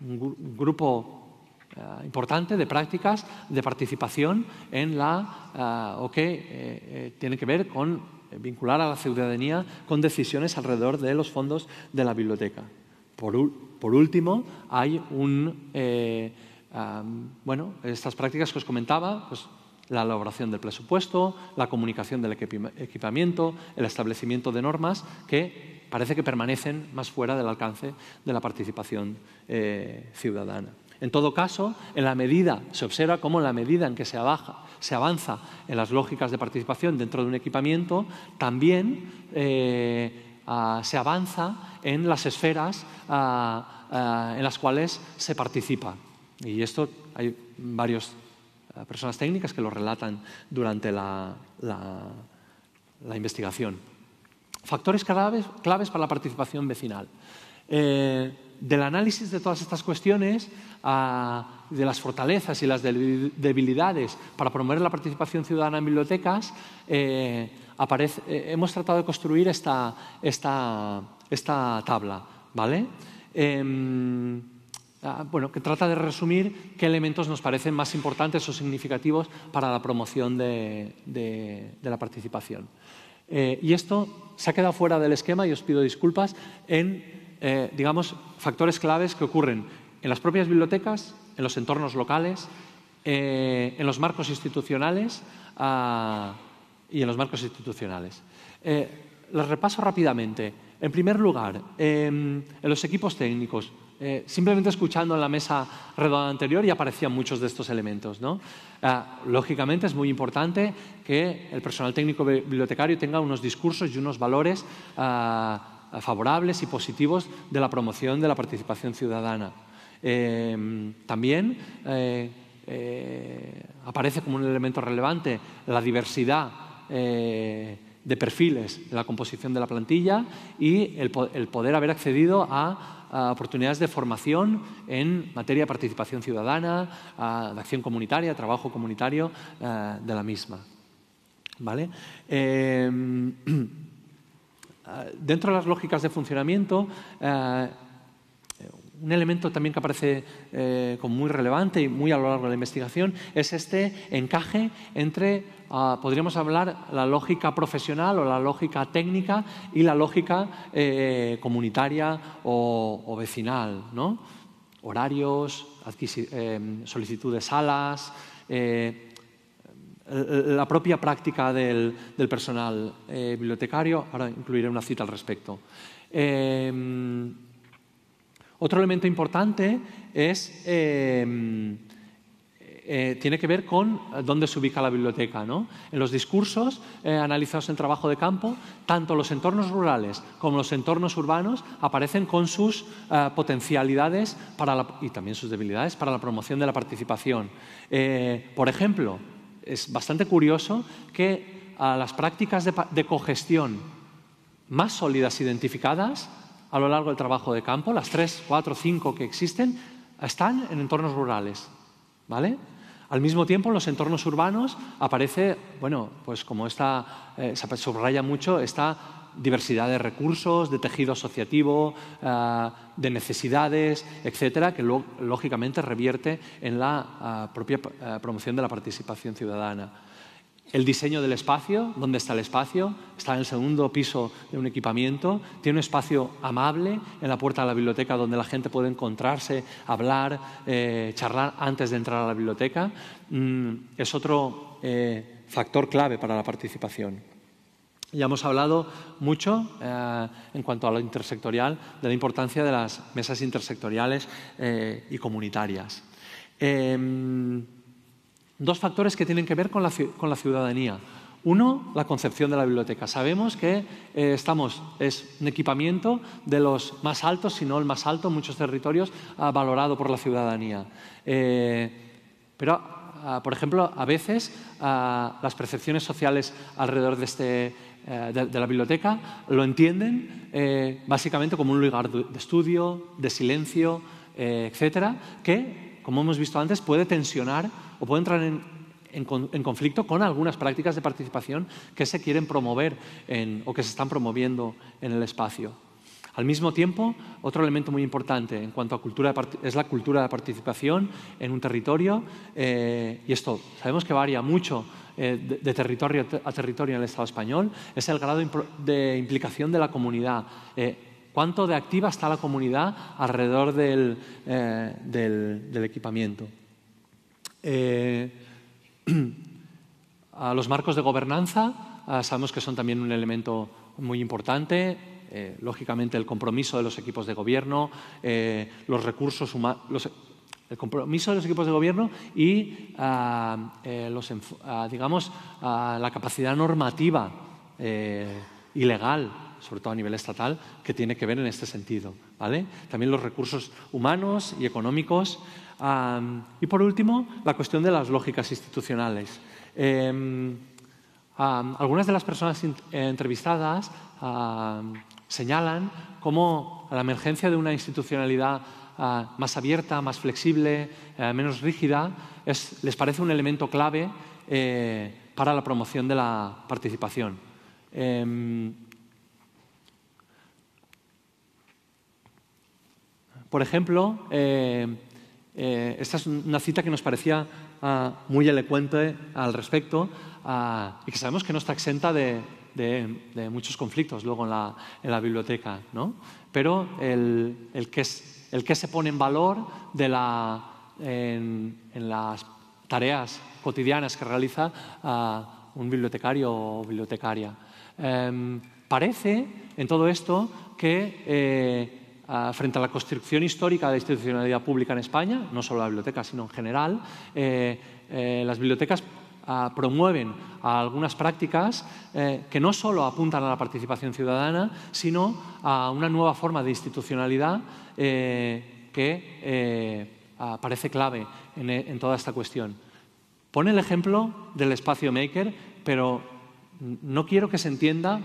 un, grupo eh, importante de prácticas de participación en la, o que tiene que ver con eh, vincular a la ciudadanía con decisiones alrededor de los fondos de la biblioteca. Por, último, hay un, eh, bueno, estas prácticas que os comentaba, pues, la elaboración del presupuesto, la comunicación del equipamiento, el establecimiento de normas que parece que permanecen más fuera del alcance de la participación eh, ciudadana. En todo caso, en la medida, se observa cómo en la medida en que se, abaja, se avanza en las lógicas de participación dentro de un equipamiento, también eh, ah, se avanza en las esferas ah, ah, en las cuales se participa. Y esto hay varias personas técnicas que lo relatan durante la, investigación. Factores claves, claves, para la participación vecinal. Eh, del análisis de todas estas cuestiones, de las fortalezas y las debilidades para promover la participación ciudadana en bibliotecas, eh, eh, hemos tratado de construir esta, tabla. ¿vale? Em, ah, bueno, que trata de resumir qué elementos nos parecen más importantes o significativos para la promoción de, la participación. Eh, y esto se ha quedado fuera del esquema, y os pido disculpas, en, digamos, factores claves que ocurren en las propias bibliotecas, en los entornos locales, eh, en los marcos institucionales ah, y en los marcos institucionales. Eh, les repaso rápidamente. En primer lugar, em, en los equipos técnicos. Eh, simplemente escuchando en la mesa redonda anterior ya aparecían muchos de estos elementos. Ah, lógicamente es muy importante que el personal técnico bibliotecario tenga unos discursos y unos valores ah, favorables y positivos de la promoción de la participación ciudadana. Em, también eh, eh, aparece como un elemento relevante la diversidad eh, de perfiles en la composición de la plantilla y el, poder haber accedido a, oportunidades de formación en materia de participación ciudadana, de acción comunitaria, trabajo comunitario de la misma. ¿Vale? Em, ah, dentro de las lógicas de funcionamiento, un elemento también que aparece eh, como muy relevante y muy a lo largo de la investigación es este encaje entre, ah, podríamos hablar, la lógica profesional o la lógica técnica y la lógica eh, comunitaria o, vecinal. Horarios, em, solicitudes solicitud de salas, eh, la propia práctica del personal bibliotecario. Ahora incluiré una cita al respecto. Em, otro elemento importante es, em, eh, tiene que ver con dónde se ubica la biblioteca. En los discursos eh, analizados en trabajo de campo, tanto los entornos rurales como los entornos urbanos aparecen con sus eh, potencialidades y también sus debilidades para la promoción de la participación. por ejemplo, es bastante curioso que las prácticas de cogestión más sólidas identificadas a lo largo del trabajo de campo, las tres, cuatro, cinco que existen, están en entornos rurales. ¿Vale? Al mismo tiempo, en los entornos urbanos aparece, bueno, pues como esta, eh, se subraya mucho, esta diversidad de recursos, de tejido asociativo, eh, de necesidades, etcétera, que lógicamente revierte en la ah, propia eh, promoción de la participación ciudadana. El diseño del espacio, ¿dónde está el espacio? Está en el segundo piso de un equipamiento. Tiene un espacio amable en la puerta de la biblioteca donde la gente puede encontrarse, hablar, eh, charlar antes de entrar a la biblioteca. Mm, es otro eh, factor clave para la participación. Ya hemos hablado mucho eh, en cuanto a lo intersectorial de la importancia de las mesas intersectoriales y comunitarias. Em, dos factores que tienen que ver con la, con la ciudadanía. Uno, la concepción de la biblioteca. Sabemos que eh, estamos, es un equipamiento de los más altos, si no el más alto en muchos territorios, ah, valorado por la ciudadanía. Eh, pero, ah, por ejemplo, a veces ah, las percepciones sociales alrededor de, este, eh, de la biblioteca lo entienden básicamente como un lugar de estudio, de silencio, etcétera, que, como hemos visto antes, puede tensionar o puede entrar en, conflicto con algunas prácticas de participación que se quieren promover o que se están promoviendo en el espacio. Al mismo tiempo, otro elemento muy importante en cuanto a cultura es la cultura de participación en un territorio, eh, y esto sabemos que varía mucho eh, de, territorio a territorio en el Estado español, es el grado de implicación de la comunidad. Eh, ¿Cuánto de activa está la comunidad alrededor del equipamiento? Eh, a los marcos de gobernanza ah, sabemos que son también un elemento muy importante. Eh, lógicamente, el compromiso de los equipos de gobierno, eh, los recursos el compromiso de los equipos de gobierno y ah, ah, digamos, la capacidad normativa y legal sobre todo a nivel estatal, que tiene que ver en este sentido. También los recursos humanos y económicos y por último, la cuestión de las lógicas institucionales. Em, algunas de las personas eh, entrevistadas señalan cómo la emergencia de una institucionalidad ah, más abierta, más flexible, eh, menos rígida, les parece un elemento clave eh, para la promoción de la participación. Em, por ejemplo, eh, esta es una cita que nos parecía ah, muy elocuente al respecto ah, y que sabemos que no está exenta de, muchos conflictos luego en la, biblioteca, ¿no? pero el, que se pone en valor de la, en, las tareas cotidianas que realiza ah, un bibliotecario o bibliotecaria. Em, parece en todo esto que... Eh, Ah, frente a la construcción histórica de la institucionalidad pública en España, no solo la biblioteca, sino en general, eh, eh, las bibliotecas ah, promueven algunas prácticas eh, que no solo apuntan a la participación ciudadana, sino a una nueva forma de institucionalidad que ah, parece clave en, toda esta cuestión. Pone el ejemplo del espacio maker, pero no quiero que se entienda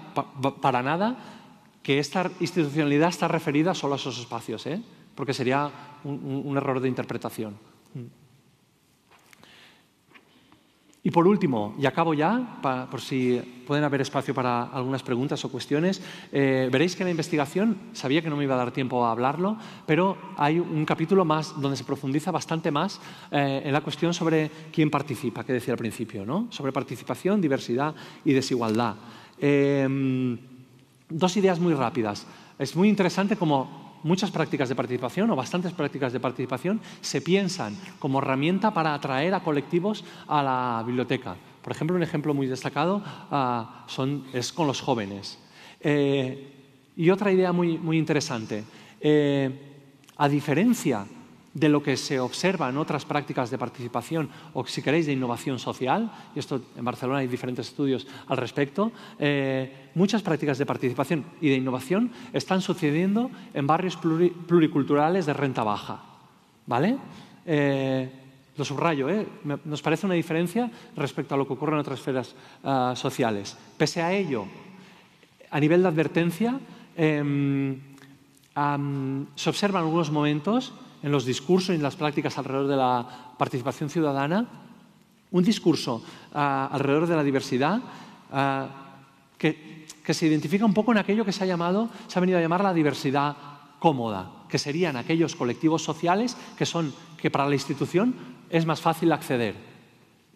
para nada que esta institucionalidad está referida solo a esos espacios, ¿eh? porque sería un, error de interpretación. Mm. Y por último, y acabo ya, por si pueden haber espacio para algunas preguntas o cuestiones, eh, veréis que en la investigación, sabía que no me iba a dar tiempo a hablarlo, pero hay un capítulo más donde se profundiza bastante más eh, en la cuestión sobre quién participa, que decía al principio, ¿no? sobre participación, diversidad y desigualdad. Dos ideas muy rápidas. Es muy interesante como muchas prácticas de participación o bastantes prácticas de participación se piensan como herramienta para atraer a colectivos a la biblioteca. Por ejemplo, un ejemplo muy destacado ah, es con los jóvenes. Eh, y otra idea muy, interesante. Eh, a diferencia de lo que se observa en otras prácticas de participación o, si queréis, de innovación social, y esto en Barcelona hay diferentes estudios al respecto, eh, muchas prácticas de participación y de innovación están sucediendo en barrios pluriculturales de renta baja. ¿Vale? Eh, lo subrayo, ¿eh? nos parece una diferencia respecto a lo que ocurre en otras esferas ah, sociales. Pese a ello, a nivel de advertencia, se em, se observan algunos momentos en los discursos y en las prácticas alrededor de la participación ciudadana, un discurso ah, alrededor de la diversidad ah, que, se identifica un poco en aquello que se ha llamado, se ha venido a llamar la diversidad cómoda, que serían aquellos colectivos sociales que son que para la institución es más fácil acceder.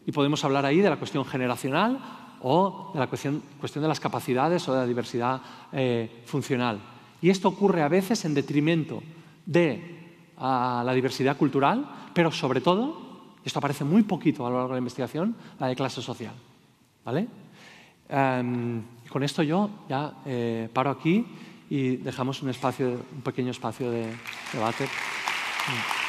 Y podemos hablar ahí de la cuestión generacional o de la cuestión, cuestión de las capacidades o de la diversidad eh, funcional. Y esto ocurre a veces en detrimento de a la diversidad cultural, pero sobre todo, esto aparece muy poquito a lo largo de la investigación, la de clase social. ¿Vale? Em, con esto yo ya eh, paro aquí y dejamos un, espacio, un pequeño espacio de debate.